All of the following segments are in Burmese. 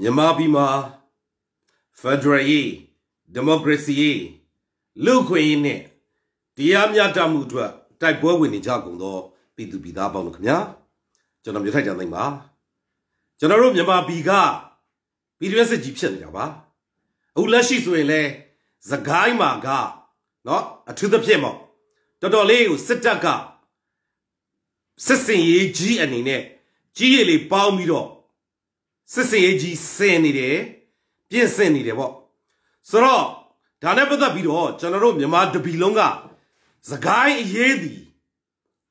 မြန်မာပြည်မှာဖက်ဒရယ်ရေးဒီမိုကရေစီရေးလူခွင့်ရေးနဲ့တရားမျှတမှုအတွက်တိုက်ပွဲဝင်နေကြကုန်သောပြည်သူပြည်သားပေါင်းတို့ခင်ဗျာကျွန်တော်မြထိုက်ကြသိမ့်ပါကျွန်တော်တို့မြန်မာပြည်ကပြည်တွင်းစစ်ကြီးဖြစ်နေတာပါအခုလက်ရှိဆိုရင်လဲသခိုင်းမှာကเนาะအထူးသဖြင့်ပေါ့တော်တော်လေးကိုစစ်တပ်ကစစ်စင်ရေးကြီးအနေနဲ့ကြီးရည်လေးပေါင်းပြီးတော့စစ်စင်ရေးကြီးစင်နေတယ်ပြင့်စင်နေတယ်ပေါ့ဆိုတော့ဒါနဲ့ပတ်သက်ပြီးတော့ကျွန်တော်တို့မြန်မာတပီလုံးကစကိုင်းအရေးသည်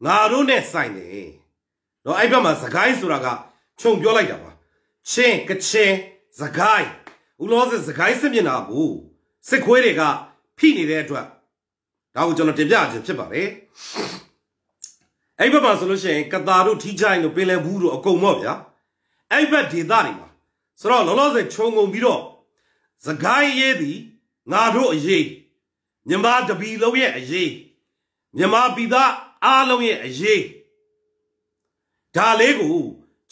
ငါတို့နဲ့ဆိုင်တယ်တော့အဲ့ဘက်မှာစကိုင်းဆိုတာကခြုံပြောလိုက်တာပါချင်းကချင်းစကိုင်းဥလောစစ်စကိုင်းစစ်မျက်နှာကိုစစ်ခွေးတွေကဖိနေတဲ့အတွက်ဒါကိုကျွန်တော်တင်ပြခြင်းဖြစ်ပါတယ်အဲ့ဘက်မှာဆိုလို့ရှိရင်ကတာတို့ထီးချိုင်းတို့ပင်လယ်ဘူးတို့အကုန်ပေါ့ဗျာအဲ့ဘက်ဒေသတွေမှာဆိုတော့လောလောဆယ်ခြုံငုံပြီးတော့သခိုင်းရေးပြီးငါတို့အရေးမြမတပီလုံးရဲ့အရေးမြမပြည်သားအားလုံးရဲ့အရေးဒါလေးကို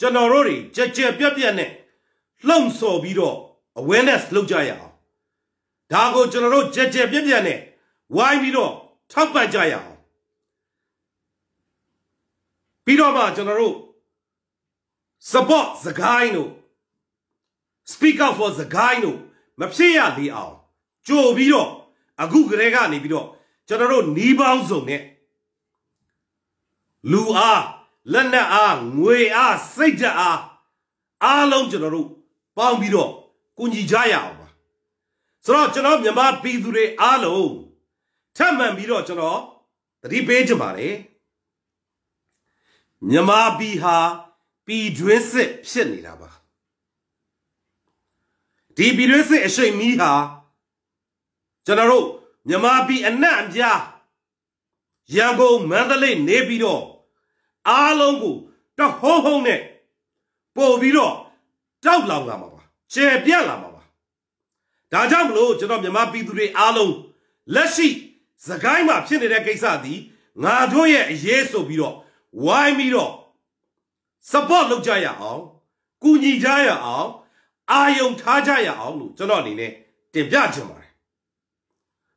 ကျွန်တော်တို့တွေကြက်ကြက်ပြက်ပြက်နဲ့လှုံ့ဆော်ပြီးတော့ awareness လုပ်ကြရအောင်ဒါကိုကျွန်တော်တို့ကြက်ကြက်ပြက်ပြက်နဲ့ဝိုင်းပြီးတော့ထောက်ပံ့ကြရအောင်ပြီးတော့မှကျွန်တော်တို့ support စကိုင်းတို့ speak out for စကိုင်းတို့မဖြစ်ရသေးအောင်ကြိုပြီးတော့အခုကလေးကနေပြီးတော့ကျွန်တော်တို့နှီးပေါင်းစုံနဲ့လူအားလက်နက်အားငွေအားစိတ်ဓာတ်အားအားလုံးကျွန်တော်တို့ပေါင်းပြီးတော့ကူညီကြရအောင်ပါဆိုတော့ကျွန်တော်မြန်မာပြည်သူတွေအားလုံးထပ်မံပြီးတော့ကျွန်တော်သတိပေးချင်ပါတယ်မြန်မာပြည်ဟာပီဒွေးစစ်ဖြစ်နေတာပါဒီပီဒွေးစစ်အရှိန်မီးဟာကျွန်တော်တို့မြမပြည်အနှံ့အပြားရန်ကုန်မန္တလေးနေပြီးတော့အားလုံးကိုတဟုံးဟုံးနဲ့ပို့ပြီးတော့တောက်လောင်လာမှာပါကျေပြတ်လာမှာပါဒါကြောင့်မလို့ကျွန်တော်မြမပြည်သူတွေအားလုံးလက်ရှိစကိုင်းမှာဖြစ်နေတဲ့ကိစ္စသည်ငါတို့ရဲ့အရေးဆိုပြီးတော့ဝိုင်းပြီးတော့ support လုပ်ကြရအောင်ကူညီကြရအောင် အာယုံထားကြရအောင်လို့ကျွန်တော်အနေနဲ့တင်ပြချင်ပါတယ်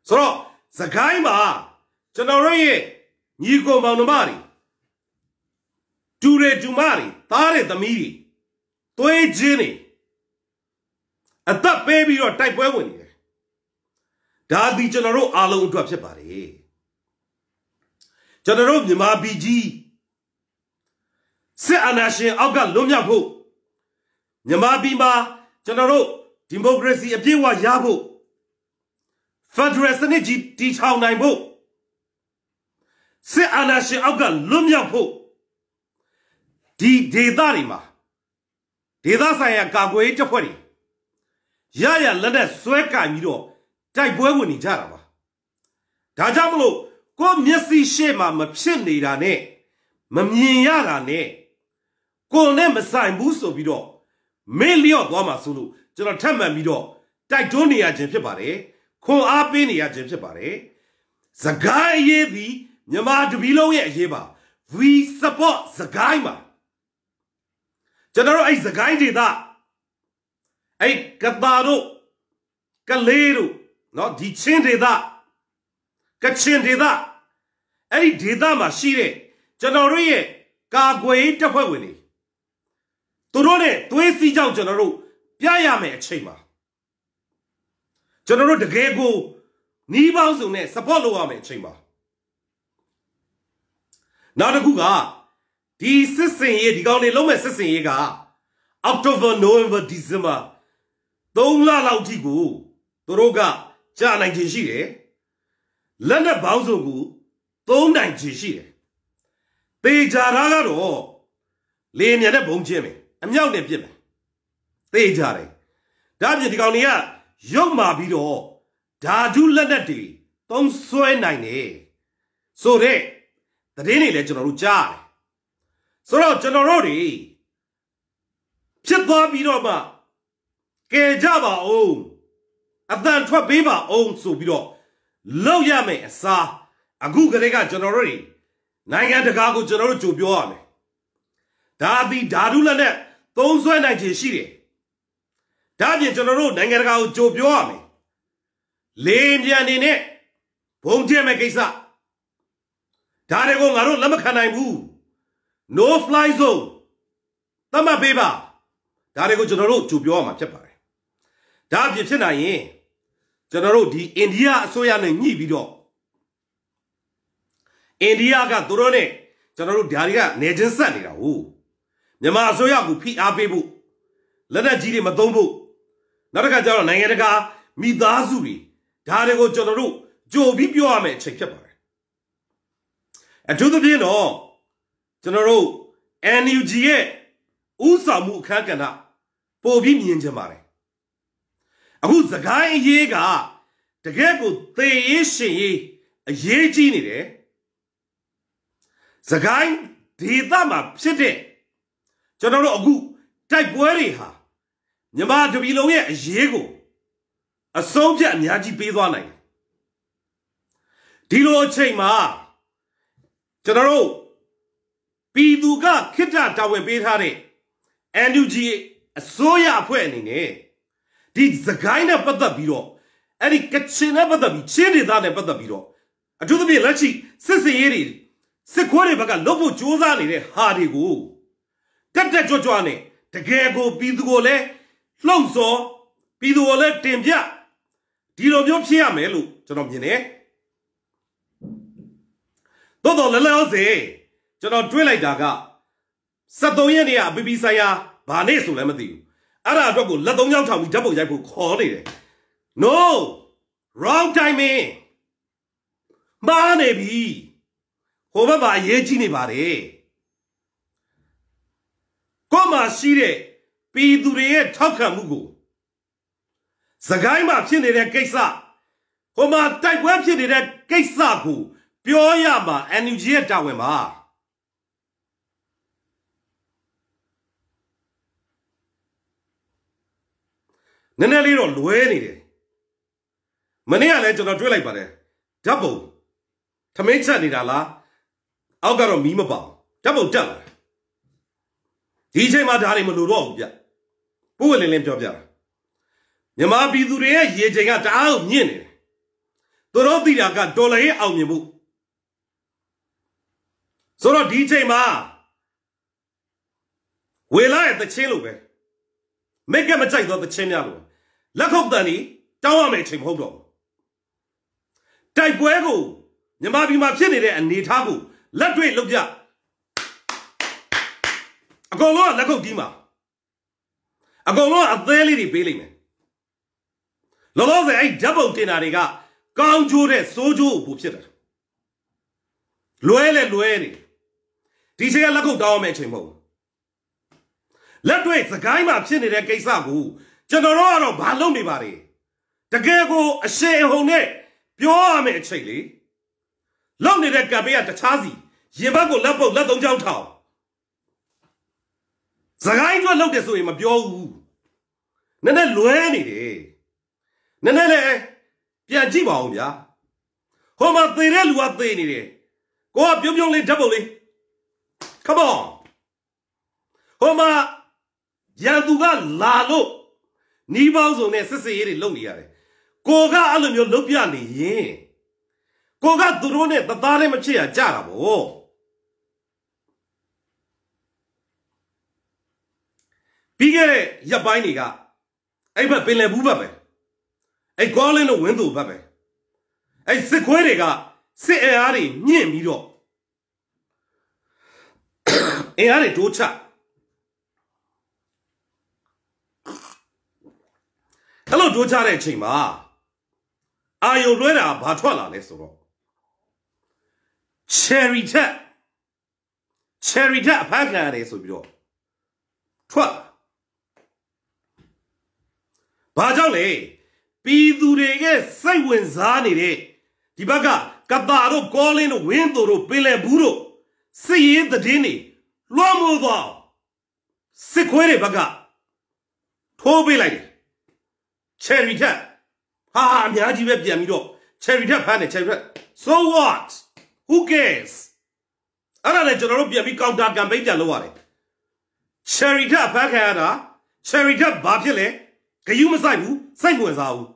ဆိုတော့စကိုင်းမှာကျွန်တော်တို့ရဲ့ညီကောင်မောင်နှမတွေတူတွေတူမတွေသားတွေသမီးတွေသွေးချင်းတွေအသက်ပေးပြီးတော့တိုက်ပွဲဝင်နေတယ်ဒါသည်ကျွန်တော်တို့အားလုံးအတွက်ဖြစ်ပါတယ်ကျွန်တော်တို့မြန်မာပြည်ကြီးစစ်အာဏာရှင်အောက်ကလွတ်မြောက်ဖို့မြန်မာပြည်မှာကျွန်တော်တို့ဒီမိုကရေစီအပြည့်အဝရဖို့ဖက်ဒရယ်စနစ်ကြီးတည်ထောင်နိုင်ဖို့စစ်အာဏာရှင်အောက်ကလွတ်မြောက်ဖို့ဒီဒေသတွေမှာဒေသဆိုင်ရာကာကွယ်ရေးတပ်ဖွဲ့တွေရရလက်နဲ့ဆွဲကန်ပြီးတော့တိုက်ပွဲဝင်နေကြတာပါဒါကြောင့်မလို့ကိုမျက်စိရှေ့မှာမဖြစ်နေတာနဲ့မမြင်ရတာနဲ့ကိုယ်နဲ့မဆိုင်ဘူးဆိုပြီးတော့မေ့လျော့သွားမှာဆိုလို့ကျွန်တော်ထပ်မံပြီးတော့တိုက်တွန်းနေရခြင်းဖြစ်ပါတယ်ခွန်အားပေးနေရခြင်းဖြစ်ပါတယ်စကိုင်းရေးပြီးမြမတပီလုံးရဲ့အရေးပါ we support စကိုင်းပါကျွန်တော်တို့အဲ့စကိုင်းဒေသအဲ့ကတာတို့ကလေးတို့เนาะဒီချင်းဒေသကချင်ဒေသအဲ့ဒီဒေသမှာရှိတဲ့ကျွန်တော်တို့ရဲ့ကာကွယ်ရေးတပ်ဖွဲ့ဝင်တွေသူတို့နဲ့သွေးစည်းကြောင့်ကျွန်တော်တို့ပြရမယ်အချိန်မှာကျွန်တော်တို့တကယ်ကိုနီးပေါင်းစုံနဲ့ support လုပ်ရမယ်အချိန်မှာနောက်တစ်ခုကဒီစစ်စင်ရေးဒီကောင်တွေလုံးမဲ့စစ်စင်ရေးက October November December 3လလောက်ထိကိုသူတို့ကကြာနိုင်ခြင်းရှိတယ်လက်နဲ့ပေါင်းစုံကိုသုံးနိုင်ခြင်းရှိတယ်သေချာတာကတော့လေမြန်တဲ့ဘုံချင်းပဲအမြောက်နဲ့ပြစ်မယ်သိကြတယ်ဒါပြင်ဒီကောင်တွေကရုပ်မာပြီးတော့ဓာတုလက်နက်တွေသုံးဆွဲနိုင်တယ်ဆိုတဲ့သတင်းတွေလည်းကျွန်တော်တို့ကြားတယ်ဆိုတော့ကျွန်တော်တို့တွေဖြစ်သွားပြီးတော့မှကယ်ကြပါအောင်အတန်ထွက်ပေးပါအောင်ဆိုပြီးတော့လောက်ရမယ်အစားအခုကလေးကကျွန်တော်တို့တွေနိုင်ငံတကာကိုကျွန်တော်တို့ကြိုပြောရမယ်ဒါသည်ဓာတုလက်နက်သုံးဆွဲနိုင်ခြင်းရှိတယ်။ဒါပြင်ကျွန်တော်တို့နိုင်ငံတကာကိုကြိုပြောရမယ်။လေပြန်နေနဲ့ဘုံကျဲမဲ့ကိစ္စဒါတွေကိုငါတို့လက်မခံနိုင်ဘူး။ No fly zone သတ်မှတ်ပေးပါ။ဒါတွေကိုကျွန်တော်တို့ကြိုပြောရမှာဖြစ်ပါတယ်။ဒါပြင်ဖြစ်နိုင်ရင်ကျွန်တော်တို့ဒီအိန္ဒိယအစိုးရနဲ့ညှိပြီးတော့အိန္ဒိယကသူတို့နဲ့ကျွန်တော်တို့ဓာရီကနေချင်းဆက်နေတာဟုတ်မြန်မာအစိုးရကိုဖိအားပေးဖို့လက်နက်ကြီးတွေမသုံးဖို့နောက်တစ်ခါကျတော့နိုင်ငံတကာမိသားစုတွေဒါတွေကိုကျွန်တော်တို့ကြိုပြီးပြောရမယ့်အချိန်ဖြစ်ပါတယ်အထူးသဖြင့်တော့ကျွန်တော်တို့ NUG ရဲ့ဥဆောင်မှုအခမ်းကဏ္ဍပို့ပြီးမြင်ချင်ပါတယ်အခုစကိုင်းအရေးကတကယ့်ကိုသေရေးရှင်ရေးအရေးကြီးနေတယ်စကိုင်းဒေသမှာဖြစ်တဲ့ကျွန်တော်တို့အခုတိုက်ပွဲတွေဟာမြမတပြည်လုံးရဲ့အရေးကိုအဆုံးဖြတ်အများကြီးပေးသွားနိုင်တယ်ဒီလိုအချိန်မှာကျွန်တော်တို့ပြည်သူကခိတ္တတာဝန်ပေးထားတဲ့ NUG အစိုးရအဖွဲ့အနေနဲ့ဒီသခိုင်းနဲ့ပတ်သက်ပြီးတော့အဲ့ဒီကချင်နဲ့ပတ်သက်ပြီးချင်းဒေသနဲ့ပတ်သက်ပြီးတော့အထူးသဖြင့်လက်ရှိစစ်စင်ရေးတွေစစ်ခွဲတွေဘက်ကလုပ်ဖို့ကြိုးစားနေတဲ့ဟာတွေကိုတက်တက်ကြွကြွနဲ့တကယ်ကိုပြည်သူကိုလည်းလှုပ်စော်ပြည်သူကိုလည်းတင်ပြဒီလိုမျိုးဖြစ်ရမယ်လို့ကျွန်တော်မြင်တယ်တော်တော်လလဲအောင်စေကျွန်တော်တွေးလိုက်တာက73ရက်နေ့ကအပီပီဆိုင်ရာဘာနေ့ဆိုလည်းမသိဘူးအဲ့ဒါအတွက်ကိုလက်သုံးချောင်းထောင်ပြီးဓာတ်ပုံရိုက်ဖို့ခေါ်နေတယ် no wrong timing မာနေပြီဟိုဘက်မှာအရေးကြီးနေပါတယ်ကို့မှာရှိတဲ့ပြည်သူတွေရဲ့ထောက်ခံမှုကိုစကိုင်းမှာဖြစ်နေတဲ့ကိစ္စဟိုမှာတိုက်ပွဲဖြစ်နေတဲ့ကိစ္စကိုပြောရမှာ NUG ရဲ့တာဝန်ပါနည်းနည်းလေးတော့လွဲနေတယ်မနေ့ကလည်းကျွန်တော်တွေ့လိုက်ပါတယ်ဓာတ်ပုံထမင်းချက်နေတာလားအောက်ကတော့မီးမပေါအောင်ဓာတ်ပုံတက်လာဒီအချိန်မှာဒါတွေမလိုတော့ဘူးဗျပို့ဝလင်းလင်းပြောပြတာမြမပြည်သူတွေရဲ့ရေချိန်ကတအားကိုမြင့်နေတယ်သူတို့သိတာကဒေါ်လာရေးအောင်မြင်မှုဆိုတော့ဒီအချိန်မှာဝေလာရဲ့တချင်းလိုပဲမိတ်ကမကြိုက်တော့တချင်းများလိုလက်ခုပ်တန်ဒီတောင်းရမယ့်အချိန်မဟုတ်တော့ဘူးတိုက်ပွဲကိုမြမပြည်မှာဖြစ်နေတဲ့အနေအထားကိုလက်တွေ့လုပ်ပြအကုန်လုံးကလက်ခုပ်တီးမှာအကုန်လုံးကအသေးလေးတွေပေးလိုက်မယ်လောလောဆယ်အဲ့ဓာတ်ပုံတင်တာတွေက ကောင်းကျိုးတဲ့စိုးကျိုးကိုဖြစ်တာလွဲလဲလွဲနေဒီချိန်ကလက်ခုပ်တောင်းရမယ့်အချိန်မဟုတ်ဘူးလက်တွေ့စကိုင်းမှာဖြစ်နေတဲ့ကိစ္စကိုကျွန်တော်တို့ကတော့ဘာလုပ်နေပါလဲတကယ်ကိုအရှင်အဟုန်နဲ့ပြောရမယ့်အချိန်လေလောက်နေတဲ့ကံပေးကတခြားစီရင်ဘက်ကိုလက်ပုတ်လက်သုံးချောင်းထောင်စကိုင်းအတွက်လုပ်တယ်ဆိုရင်မပြောဘူးနည်းနည်းလွဲနေတယ်နည်းနည်းလေပြန်ကြည့်ပါဦးဗျာဟိုမှာသေတဲ့လူကသေနေတယ်ကိုကပြုံးပြုံးလေးဓာတ်ပုံလေး come on ဟိုမှာရန်သူကလာလို့နီးပေါင်းစုံနဲ့စစ်စစ်ရေးတွေလုပ်နေရတယ်ကိုကအဲ့လိုမျိုးလုပ်ပြနေရင်ကိုကသူတို့နဲ့တသားတည်းမဖြစ်ရကြတာပေါ့ပြီးခဲ့တဲ့ရက်ပိုင်းတွေကအဲ့ဘက်ပင်လယ်ဘူးဘက်ပဲအဲ့ကောလင်းတို့ဝင်းသူဘက်ပဲအဲ့စစ်ခွဲတွေကစစ်အင်အားတွေမြင့်ပြီးတော့အင်အားတွေတိုးချအဲ့လိုတိုးချတဲ့အချိန်မှာအာယုလွှဲတာဘာထွက်လာလဲဆိုတော့ cherry တက် cherry တက်အဖမ်းခံရတယ်ဆိုပြီးတော့ထွက်လာဘာကြောင့်လဲပြည်သူတွေကစိတ်ဝင်စားနေတဲ့ဒီဘက်ကကတာတို့ကောလင်းတို့ဝင်းတို့တို့ပင်လယ်ဘူးတို့စစ်ရေးသတင်းတွေလွှမ်းမိုးသွားစစ်ခွဲတွေဘက်ကထိုးပေးလိုက်တယ်ချယ်ရီထက်ဟာအများကြီးပဲပြန်ပြီးတော့ချယ်ရီထက်ဖမ်းတယ်ချယ်ရီထက် so what who cares အဲ့ဒါလည်းကျွန်တော်တို့ပြန်ပြီး counter campaign ပြန်လုပ်ရတယ် cherry ထက်ဖမ်းခံရတာ cherry ထက်ဘာဖြစ်လဲဂယုမဆိုင်ဘူးစိတ်ဝင်စားဘူး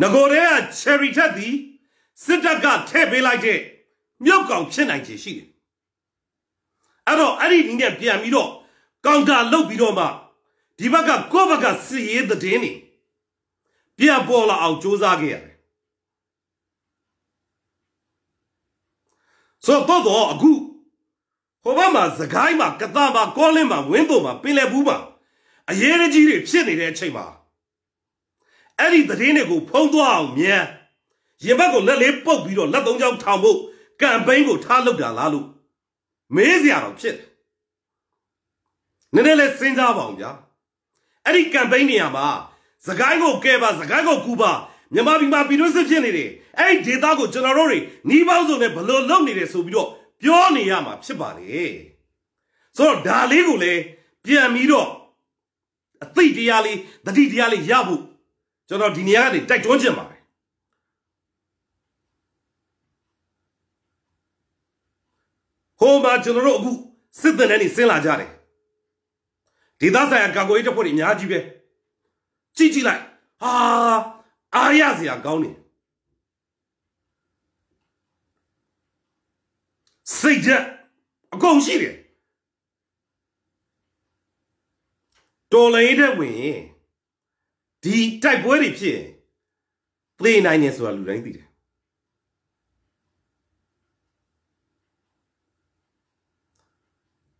ငကိုတဲ့က cherry ထက်သည်စစ်တပ်ကထည့်ပေးလိုက်တဲ့မြုပ်ကောင်ဖြစ်နိုင်ခြေရှိတယ်အဲ့တော့အဲ့ဒီနည်းနဲ့ပြန်ပြီးတော့ကောင်တာလုတ်ပြီးတော့မှဒီဘက်ကကိုယ့်ဘက်ကစစ်ရေးသတင်းတွေပြန်ပေါ်လာအောင်စူးစမ်းခဲ့ရတယ်ဆိုတော့တော့အခုဟိုဘက်မှာသခိုင်းမှာကသမှာကောလင်းမှာဝင်းတော်မှာပင်လယ်ဘူးမှာအရေးကြီးတွေဖြစ်နေတဲ့အချိန်မှာအဲ့ဒီသတင်းတွေကိုဖုံးသွားအောင်မြန်ရင်ဘက်ကိုလက်လေးပုတ်ပြီးတော့လက်သုံးချောင်းထောင်ဖို့ကမ်ပိန်းကိုထားလုပ်တာလားလို့မေးစရာတော့ဖြစ်နည်းနည်းလေးစဉ်းစားပါအောင်ဗျာအဲ့ဒီကမ်ပိန်းနေရာမှာစကိုင်းကိုကဲပါစကိုင်းကိုကူပါမြန်မာပြည်မှာပြည်တွင်းစစ်ဖြစ်နေတယ်အဲ့ဒီဒေသကိုကျွန်တော်တို့တွေနှီးပေါင်းစုံနဲ့ဘလို့လုပ်နေတယ်ဆိုပြီးတော့ပြောနေရမှာဖြစ်ပါလေဆိုတော့ဒါလေးကိုလည်းပြန်ပြီးတော့အသိတရားလေးတတိတရားလေးရဖို့ကျွန်တော်ဒီနေရာကနေတိုက်တွန်းခြင်းပါတယ်ဟိုမှာကျွန်တော်တို့အခုစစ်တင်တဲ့နေဆင်းလာကြတယ်ဒေသဆိုင်ရာကာကွယ်ရေးတပ်ဖွဲ့တွေအများကြီးပဲကြည့်ကြည့်လိုက်ဟာအာရစရာကောင်းနေစိတ်ချက်အကုန်ရှိတယ်တော်လိုင်းတဲ့ဝင်ရင်ဒီတိုက်ပွဲတွေဖြစ်ရင်သိနိုင်နေဆိုတာလူတိုင်းသိတယ်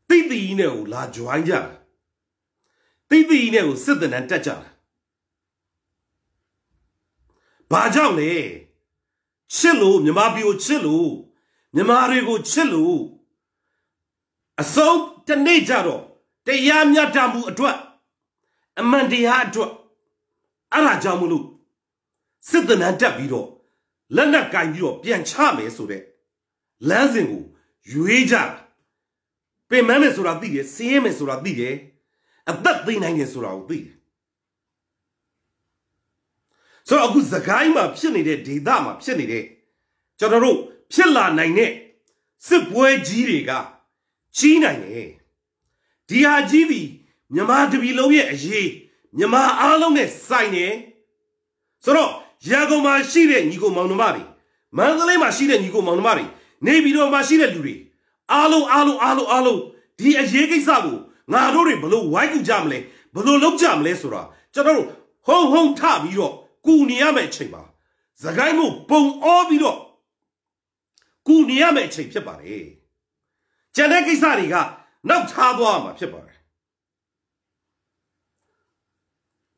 သိသိနဲ့ကိုလာ join ကြသိသိနဲ့ကိုစစ်တမ်းတက်ကြဘာကြောင့်လဲချစ်လို့မြမပြိုချစ်လို့မြမတွေကိုချစ်လို့အစုံတနေ့ကြတော့တရားမျှတမှုအတွက်အမှန်တရားအတွက်အဲ့ဒါကြောင့်မလို့စစ်တနန်းတက်ပြီးတော့လက်နဲ့ကင်ပြီးတော့ပြန်ချမယ်ဆိုတဲ့လမ်းစဉ်ကိုရွေးကြပင်မမယ်ဆိုတာသိတယ်စင်းရမယ်ဆိုတာသိတယ်အသက်သိနိုင်တယ်ဆိုတာကိုသိတယ်ဆိုတော့အခုသခိုင်းမှာ ဖြစ်နေတဲ့ဒေသမှာဖြစ်နေတဲ့ကျွန်တော်တို့ဖြစ်လာနိုင်တဲ့စစ်ပွဲကြီးတွေက ကြီးနိုင်တယ်ဒီဟာကြီးသည်မြမတပြည်လုံးရဲ့အရေးမြမအားလုံးနဲ့ဆိုင်တယ်ဆိုတော့ရန်ကုန်မှာရှိတဲ့ညီကိုမောင်နှမတွေမန္တလေးမှာရှိတဲ့ညီကိုမောင်နှမတွေနေပြည်တော်မှာရှိတဲ့လူတွေအားလုံးအားလုံးအားလုံးအားလုံးဒီအရေးကိစ္စကိုငါတို့တွေဘလို့ဝိုင်းကူကြမလဲဘလို့လုပ်ကြမလဲဆိုတာကျွန်တော်တို့ဟုံဟုံထပြီးတော့ကူနေရမယ့်အချိန်ပါစကိုင်းမို့ပုံအောပြီးတော့ကူနေရမယ့်အချိန်ဖြစ်ပါတယ်ကျန်တဲ့ကိစ္စတွေကနောက်ထားသွားမှာဖြစ်ပါတယ်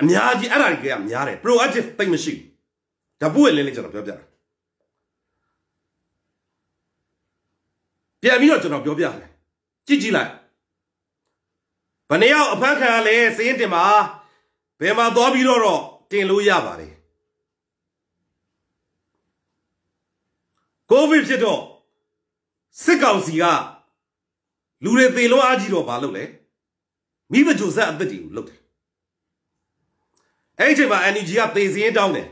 အများကြီးအဲ့ဒါတွေကများတယ် proactive သိမရှိဘူးဒါပို့ရလင်းလေးကျွန်တော်ပြောပြတာပြန်ပြီးတော့ကျွန်တော်ပြောပြမယ်ကြည့်ကြည့်လိုက်ဘယ်နှယောက်အဖမ်းခံရလဲစင်းတင်မှာဘယ်မှာသွားပြီးတော့တော့တင်လို့ရပါတယ်ကိုဗစ်ဖြစ်တော့စစ်ကောင်စီကလူတွေသေလွှားအကြီးတော့မလုပ်လဲမိမကြိုဆက်အသက်တွေကိုလုပ်တယ်အဲ့ဒီအချိန်မှာ NUG ကသေစင်းတောင်းတယ်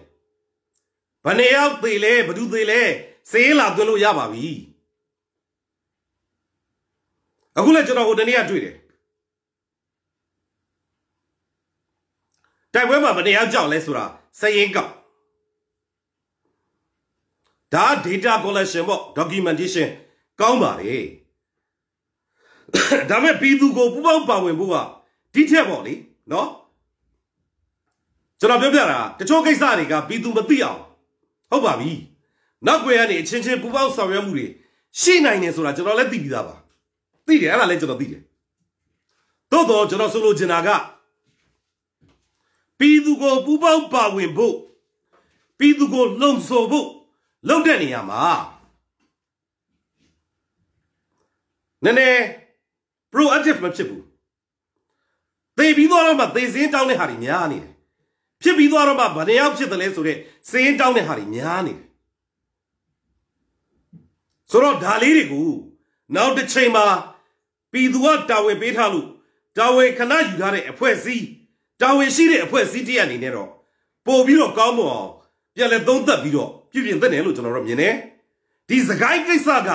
ဘယ်နှယောက်သေလဲဘယ်သူသေလဲစေးလာသွင်းလို့ရပါပြီအခုလည်းကျွန်တော်ဟိုတနေ့ကတွေ့တယ်တိုက်ပွဲမှာဘယ်နှယောက်ကြောက်လဲဆိုတာစရင်ကောက်ဒါ data collection ပေါ့ documentation ကောင်းပါလေဒါမဲ့ပြည်သူကိုပူပေါင်းပါဝင်ဖို့ကဒီထက်ပေါ့လေနော်ကျွန်တော်ပြောပြတာတချို့ကိစ္စတွေကပြည်သူမသိအောင်ဟုတ်ပါပြီနောက်ွယ်ကနေအချင်းချင်းပူပေါင်းဆောင်ရွက်မှုတွေရှိနိုင်တယ်ဆိုတာကျွန်တော်လည်းသိပြီးသားပါသိတယ်အဲ့ဒါလည်းကျွန်တော်သိတယ်သို့တော့ကျွန်တော်ဆိုလိုချင်တာကပြည်သူကိုပူပေါင်းပါဝင်ဖို့ပြည်သူကိုလုံခြုံဖို့လုပ်တဲ့နေရာမှာနည်းနည်း proactive မဖြစ်ဘူးသေပြီးတော့မှသေစင်းတောင်းတဲ့ဟာတွေများနေတယ်ဖြစ်ပြီးသွားတော့မှဗတယောက်ဖြစ်တယ်လဲဆိုတော့စင်းတောင်းတဲ့ဟာတွေများနေတယ်ဆိုတော့ဒါလေးတွေကိုနောက်တစ်ချိန်မှာပြည်သူကတာဝန်ပေးထားလို့တာဝန်ခဏယူထားတဲ့အဖွဲ့အစည်းတာဝန်ရှိတဲ့အဖွဲ့အစည်းတရအနေနဲ့တော့ပို့ပြီးတော့ကောင်းမွန်အောင်ပြန်လဲသုံးသပ်ပြီးတော့ပြုပြင်သင့်တယ်လို့ကျွန်တော်တို့မြင်တယ်ဒီစကိုင်းကိစ္စက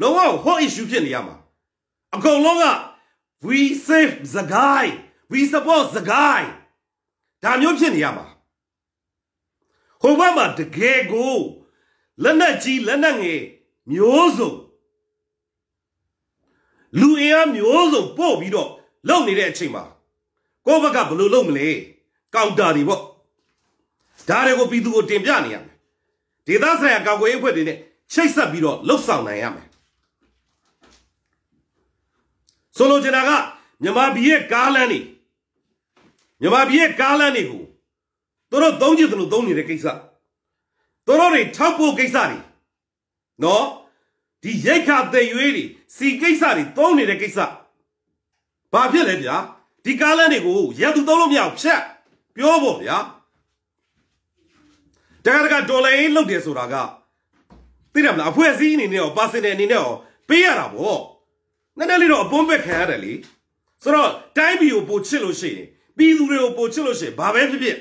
လုံးဝ hot issue ဖြစ်နေရမှာအကုန်လုံးက we save the guy we support the guy ဒါမျိုးဖြစ်နေရမှာဟိုဘက်မှာတကယ်ကိုလက်နက်ကြီးလက်နက်ငယ်မျိုးစုံလူအင်အားမျိုးစုံပို့ပြီးတော့လုံနေတဲ့အချိန်မှာကိုယ့်ဘက်ကဘယ်လိုလုပ်မလဲကောင်တာတွေပေါ့ဒါတွေကိုပြည်သူကိုတင်ပြနေရမယ်ဒေသဆိုင်ရာကာကွယ်ရေးအဖွဲ့တွေနဲ့ချိတ်ဆက်ပြီးတော့လှုပ်ဆောင်နိုင်ရမယ်ဆိုလိုချင်တာကမြန်မာပြည်ရဲ့ကားလမ်းတွေမြန်မာပြည်ရဲ့ကားလမ်းတွေကိုသူတို့သုံးချင်သလိုသုံးနေတဲ့ကိစ္စသူတို့တွေထောက်ဖို့ကိစ္စတွေနော်ဒီရိတ်ခါတဲ့ရွေးတွေစီကိစ္စတွေသုံးနေတဲ့ကိစ္စဘာဖြစ်လဲဗျာဒီကားလမ်းတွေကိုရန်သူသုံးလို့မရအောင်ဖြတ်ပြောဖို့ဗျာတကယ်တကယ်ဒေါ်လာရင်းလောက်တယ်ဆိုတာကသိတယ်မလားအဖွဲ့အစည်းအနေနဲ့ရောပါစနယ်အနေနဲ့ရောပေးရတာဗောနည်းနည်းလေးတော့အပွန်းပက်ခံရတယ်လေဆိုတော့တိုင်းပြည်ကိုပိုချစ်လို့ရှိရင်ပြည်သူတွေကိုပို့ချစ်လို့ရှိရင်ဘာပဲဖြစ်ဖြစ်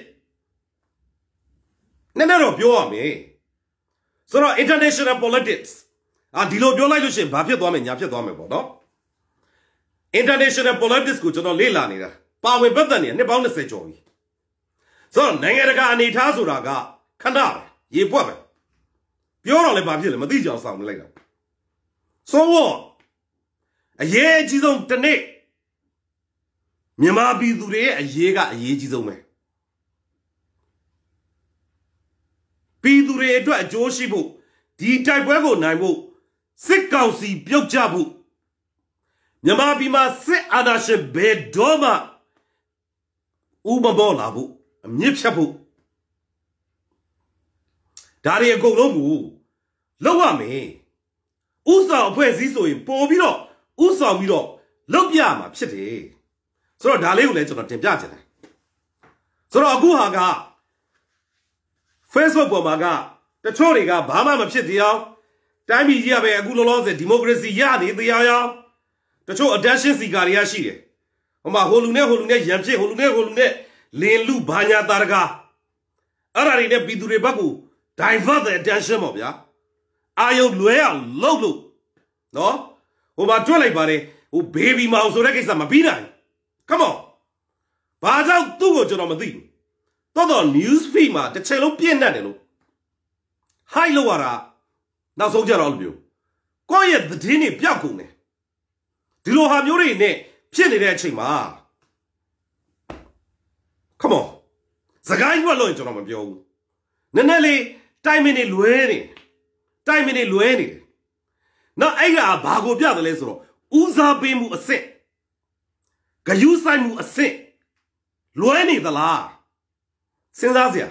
နည်းနည်းတော့ပြောရမယ်ဆိုတော့ international politics အာဒီလိုပြောလိုက်လို့ရှိရင်ဘာဖြစ်သွားမယ်ညာဖြစ်သွားမယ်ပေါ့နော် international politics ကိုကျွန်တော်လေ့လာနေတာပါဝင်ပတ်သက်နေတာနှစ်ပေါင်း20ကျော်ပြီဆိုတော့နိုင်ငံတကာအနေထားဆိုတာကခဏပဲရေပွက်ပဲပြောတော့လည်းဘာဖြစ်လဲမသိကြအောင်စောင့်နေလိုက်တာဆိုတော့အရေးအကြီးဆုံးတစ်နေ့မြန်မာပြည်သူတွေရဲ့အရေးကအရေးကြီးဆုံးပဲပြည်သူတွေအတွက်အကျိုးရှိဖို့ဒီတိုက်ပွဲကိုနိုင်ဖို့စစ်ကောင်စီပြုတ်ကျဖို့မြန်မာပြည်မှာစစ်အာဏာရှင်ဘယ်တော့မှဥပဘောလာဖို့အမြင့်ဖြတ်ဖို့ဒါတွေအကုန်လုံးကိုလောက်ရမယ်ဥဆောင်အဖွဲ့စည်းဆိုရင်ပေါ်ပြီးတော့ဥဆောင်ပြီးတော့လောက်ပြမှာဖြစ်တယ်ဆိုတော့ဒါလေးကိုလည်းကျွန်တော်တင်ပြချင်တယ်ဆိုတော့အခုဟာက Facebook ပေါ်မှာကတချို့တွေကဘာမှမဖြစ်သေးအောင်တိုင်းပြည်ကြီးကပဲအခုလောလောဆယ်ဒီမိုကရေစီရသေးတရားရောတချို့ adaptation စီကာတွေရရှိတယ်ဟိုမှာဟိုလူနဲ့ဟိုလူနဲ့ရံဖြစ်ဟိုလူနဲ့ဟိုလူနဲ့လင်းလူဘာညာတာရကအဲ့ဒါတွေနဲ့ပြည်သူတွေဘက်ကို divert the attention ပေါ့ဗျာအာယုလွဲအောင်လှုပ်လို့နော်ဟိုမှာတွက်လိုက်ပါတယ်ဟို baby မအောင်ဆိုတဲ့ကိစ္စမပြီးနိုင် come on ဘာကြောင့်သူ့ကိုကျွန်တော်မသိဘူးတော်တော် news feed မှာတစ်ချိန်လုံးပြည့်နှက်တယ်လို့ high လောက်ရတာနောက်ဆုံးကြတော့လို့ပြောကိုယ့်ရဲ့သတင်းတွေပျောက်ကုန်တယ်ဒီလိုဟာမျိုးတွေနဲ့ဖြစ်နေတဲ့အချိန်မှာ come on စကိုင်းထွက်လို့ကျွန်တော်မပြောဘူးနည်းနည်းလေး timing တွေလွဲနေ timing တွေလွဲနေတယ်နောက်အဲ့ဒါဘာကိုပြတယ်လဲဆိုတော့ဦးစားပေးမှုအစစ်ဂယုဆိုင်မှုအဆင့်လွဲနေသလားစဉ်းစားစရာ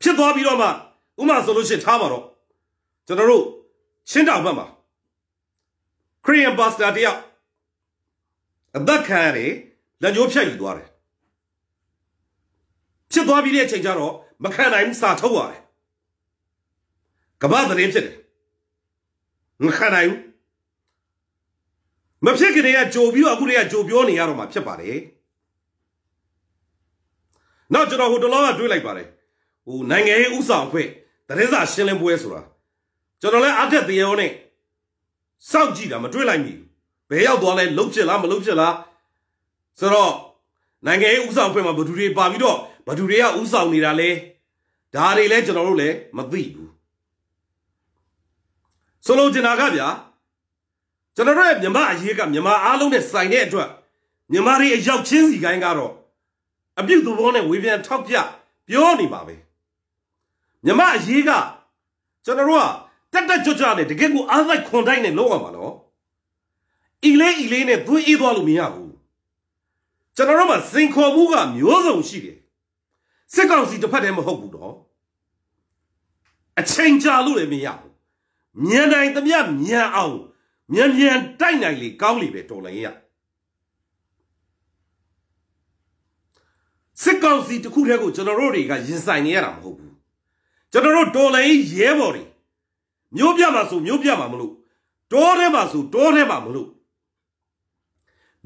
ဖြစ်သွားပြီးတော့မှဥမာဆိုလို့ရှိရင်ထားပါတော့ကျွန်တော်တို့ချင်းတောင်ဘက်မှာခရီးယန်ပါစတာတယောက်အသက်ခံရတယ်လက်ညှိုးဖြတ်ယူသွားတယ်ဖြစ်သွားပြီးတဲ့အချိန်ကျတော့မခံနိုင်ဘူးစာထုတ်ရတယ်ကမ္ဘာသတင်းဖြစ်တယ်မခံနိုင်ဘူးမဖြစ်ခင်တည်းကကြိုပြီးတော့အခုတည်းကကြိုပြောနေရတော့မှဖြစ်ပါတယ်နောက်ကျွန်တော်ဟိုတလောကတွေးလိုက်ပါတယ်ဟိုနိုင်ငံရေးဥဆောင်အဖွဲ့သတင်းစာရှင်းလင်းပွဲဆိုတာကျွန်တော်လည်းအထက်တရားနဲ့စောင့်ကြည့်တာမတွေးလိုက်မိဘယ်ရောက်သွားလဲလှုပ်ဖြစ်လားမလှုပ်ဖြစ်လားဆိုတော့နိုင်ငံရေးဥဆောင်အဖွဲ့မှာဘသူတွေပါပြီးတော့ဘသူတွေကဥဆောင်နေတာလဲဒါတွေလဲကျွန်တော်တို့လည်းမသိဘူးဆိုလိုချင်တာကဗျာကျွန်တော်တို့ရဲ့မြန်မာအရေးကမြန်မာအားလုံးနဲ့ဆိုင်တဲ့အတွက်မြန်မာတွေအရောက်ချင်းစီကိုင်းကတော့အပြုတ်သဘောနဲ့ဝေပြန်ထောက်ပြပြောနေပါပဲမြန်မာအရေးကကျွန်တော်တို့ကတက်တက်ကြွကြွနဲ့တကယ့်ကိုအားလိုက်ခွန်တိုင်းနဲ့လုပ်ရမှာနော်အီလေးအီလေးနဲ့သွေးအေးသွားလို့မရဘူးကျွန်တော်တို့မှာစင်ခေါ်မှုကမျိုးစုံရှိတယ်စစ်ကောင်စီတစ်ဖက်တည်းမဟုတ်ဘူးတော့အချိန်ကြာလို့လည်းမရဘူးမြန်တိုင်းသမျှမြန်အောင်မြန်မြန်တိုက်နိုင်လေကောင်းလေပဲတော်လိုင်းရစစ်ကောင်စီတခုတည်းကိုကျွန်တော်တို့တွေကရင်ဆိုင်နေရတာမဟုတ်ဘူးကျွန်တော်တို့တော်လိုင်းရဲဘော်တွေမျိုးပြမှာဆိုမျိုးပြမှာမလို့တောထဲမှာဆိုတောထဲမှာမလို့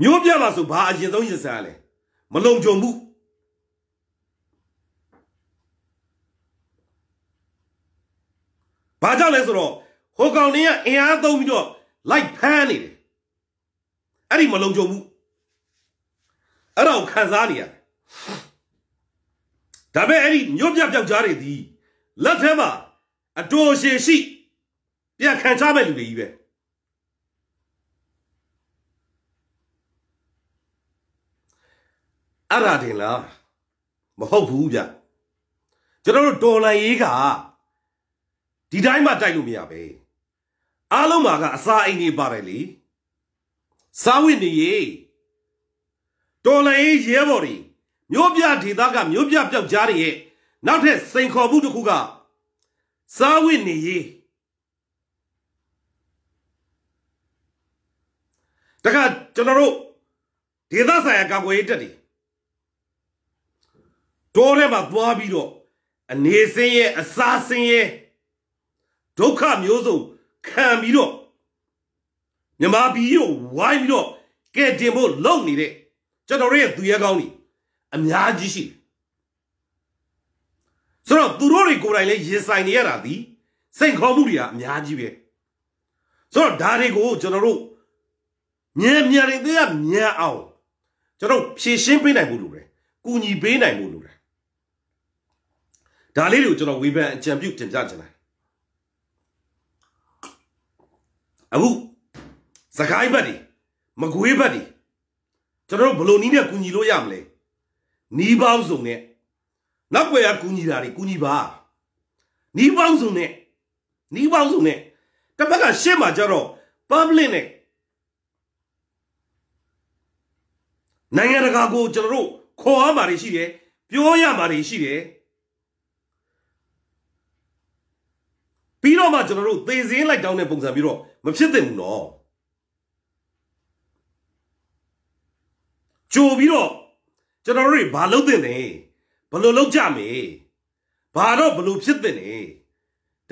မျိုးပြမှာဆို ဘာအရင်ဆုံးရင်ဆိုင်ရလဲမလုံခြုံဘူးဘာကြောင့်လဲဆိုတော့ဟိုကောင်တွေကအင်အားသုံးပြီးတော့လိုက်ဖမ်းနေတယ်အဲ့ဒီမလုံခြုံဘူးအဲ့ဒါကိုခံစားနေရတယ်ဒါပေမဲ့အဲ့ဒီမြို့ပြပျောက်ကြားတွေဒီလက်ထဲမှာအတူရှင်ရှိပြန်ခံစားမဲ့လူတွေကြီးပဲအဲ့ဒါတင်လားမဟုတ်ဘူးဗျကျွန်တော်တို့တော်လန်ရေးကဒီတိုင်းမှတိုက်လို့မရပဲအားလုံးမှာကအစာအိမ်တွေပါတယ်လေစားဝတ်နေရေးတော်လည်းရဲဘော်တွေမြို့ပြဒေသကမြို့ပြပျောက်ကြားတွေရဲ့နောက်ထပ်စိန်ခေါ်မှုတစ်ခုကစားဝတ်နေရေးတခါကျွန်တော်တို့ဒေသဆိုင်ရာကာကွယ်ရေးတပ်တွေတိုးထဲမှာသွားပြီးတော့အနေစင်းရဲ့အစာစင်းရဲ့ဒုက္ခမျိုးစုံခံပြီးတော့မြမဘီကိုဝိုင်းပြီးတော့ကဲတင်ဖို့လုပ်နေတဲ့ကျွန်တော်ရဲ့သူရဲကောင်းတွေအများကြီးရှိတယ်ဆိုတော့သူတို့တွေကိုယ်တိုင်လည်းရင်ဆိုင်နေရတာဒီစိန်ခေါ်မှုတွေကအများကြီးပဲဆိုတော့ဒါတွေကိုကျွန်တော်တို့မြန်မြန်တွေသိရမြန်အောင်ကျွန်တော်ဖြည့်ရှင်းပေးနိုင်ဖို့လိုတယ်ကူညီပေးနိုင်ဖို့လိုတယ်ဒါလေးတွေကိုကျွန်တော်ဝေဖန်အကြံပြုတင်ပြချင်တယ်အခုစကိုင်းဘက်ဒီမကွေးဘက်ဒီကျွန်တော်တို့ဘလိုနီးနဲ့ကူညီလို့ရမလဲနီးပေါင်းစုံနဲ့နောက်ွယ်ကကူညီတာတွေကူညီပါနီးပေါင်းစုံနဲ့နီးပေါင်းစုံနဲ့တပတ်ကရှေ့မှာကျတော့ public နဲ့နိုင်ငံတကာကိုကျွန်တော်တို့ခေါ်ရမှာတွေရှိတယ်ပြောရမှာတွေရှိတယ်ပြီးတော့မှကျွန်တော်တို့သေစင်းလိုက်တောင်းတဲ့ပုံစံပြီးတော့မဖြစ်သင့်ဘူးနော်ကြိုပြီးတော့ကျွန်တော်တို့ဘာလုပ်သင့်လဲဘယ်လိုလုပ်ကြမေဘာတော့ဘယ်လိုဖြစ်သင့်လဲ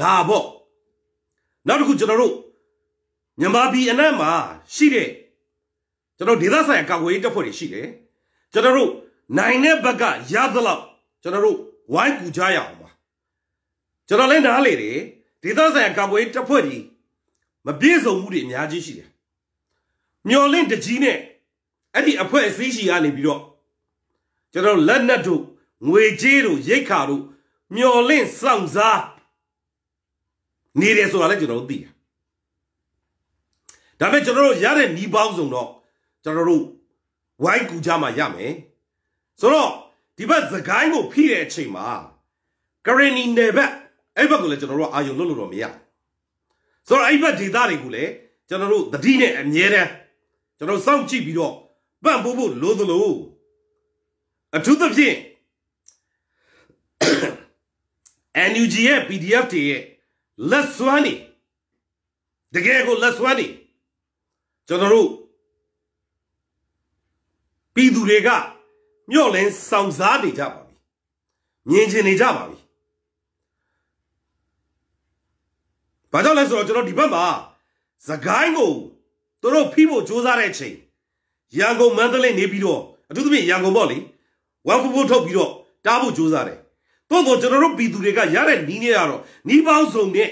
ဒါပေါ့နောက်တစ်ခုကျွန်တော်တို့မြန်မာပြည်အနှံ့မှာရှိတဲ့ကျွန်တော်ဒေသဆိုင်ရာကာကွယ်ရေးတပ်ဖွဲ့တွေရှိတယ်ကျွန်တော်တို့နိုင်တဲ့ဘက်ကရသလောက်ကျွန်တော်တို့ဝိုင်းကူကြရအောင်ပါကျွန်တော်လည်းနားလေတယ်ဒေသဆိုင်ရာကာကွယ်ရေးတပ်ဖွဲ့ကြီးမပြည့်စုံမှုတွေအများကြီးရှိတယ်မျောလင့်တကြီးနဲ့အဲ့ဒီအဖွဲ့အစည်းရှိကနေပြီးတော့ကျွန်တော်လက်နက်တို့ငွေကြေးတို့ရိတ်ခါတို့မျောလင့်စောင့်စားနေတယ်ဆိုတာလည်းကျွန်တော်တို့သိတယ်ဒါပေမဲ့ကျွန်တော်တို့ရတဲ့ဤပေါင်းစုံတော့ကျွန်တော်တို့ဝိုင်းကူကြမှာရမယ်ဆိုတော့ဒီဘက်သခိုင်းကိုဖိတဲ့အချိန်မှာကရင်နီနယ်ဘက်အဲ့ဘက်ကိုလည်းကျွန်တော်တို့အာယုံလွတ်လို့တော့မရဘူးဆိုတော့အဲ့ဘက်ဒေတာတွေကိုလည်းကျွန်တော်တို့သတိနဲ့အမြဲတမ်းကျွန်တော်စောင့်ကြည့်ပြီးတော့ပံ့ပိုးဖို့လိုသလိုအထူးသဖြင့် NUG ရဲ့ PDF တွေရဲ့လက်စွမ်းနေတကယ်ကိုလက်စွမ်းနေကျွန်တော်တို့ပြည်သူတွေကမျော့လင်းဆောင်စားနေကြပါပြီမြင်ချင်နေကြပါပြီ။ဘာကြောင့်လဲဆိုတော့ကျွန်တော်ဒီဘက်မှာသခိုင်းကိုသူတို့ဖိဖို့စူးစမ်းတဲ့အချိန်ရန်ကုန်မန္တလေးနေပြီးတော့အထူးသဖြင့်ရန်ကုန်ပေါ့လေဝမ်ဖူဖူထုတ်ပြီးတော့တားဖို့စူးစမ်းတယ်။တော့တော့ကျွန်တော်တို့ပြည်သူတွေကရတဲ့နီးနေရတော့နီးပေါင်းစုံနဲ့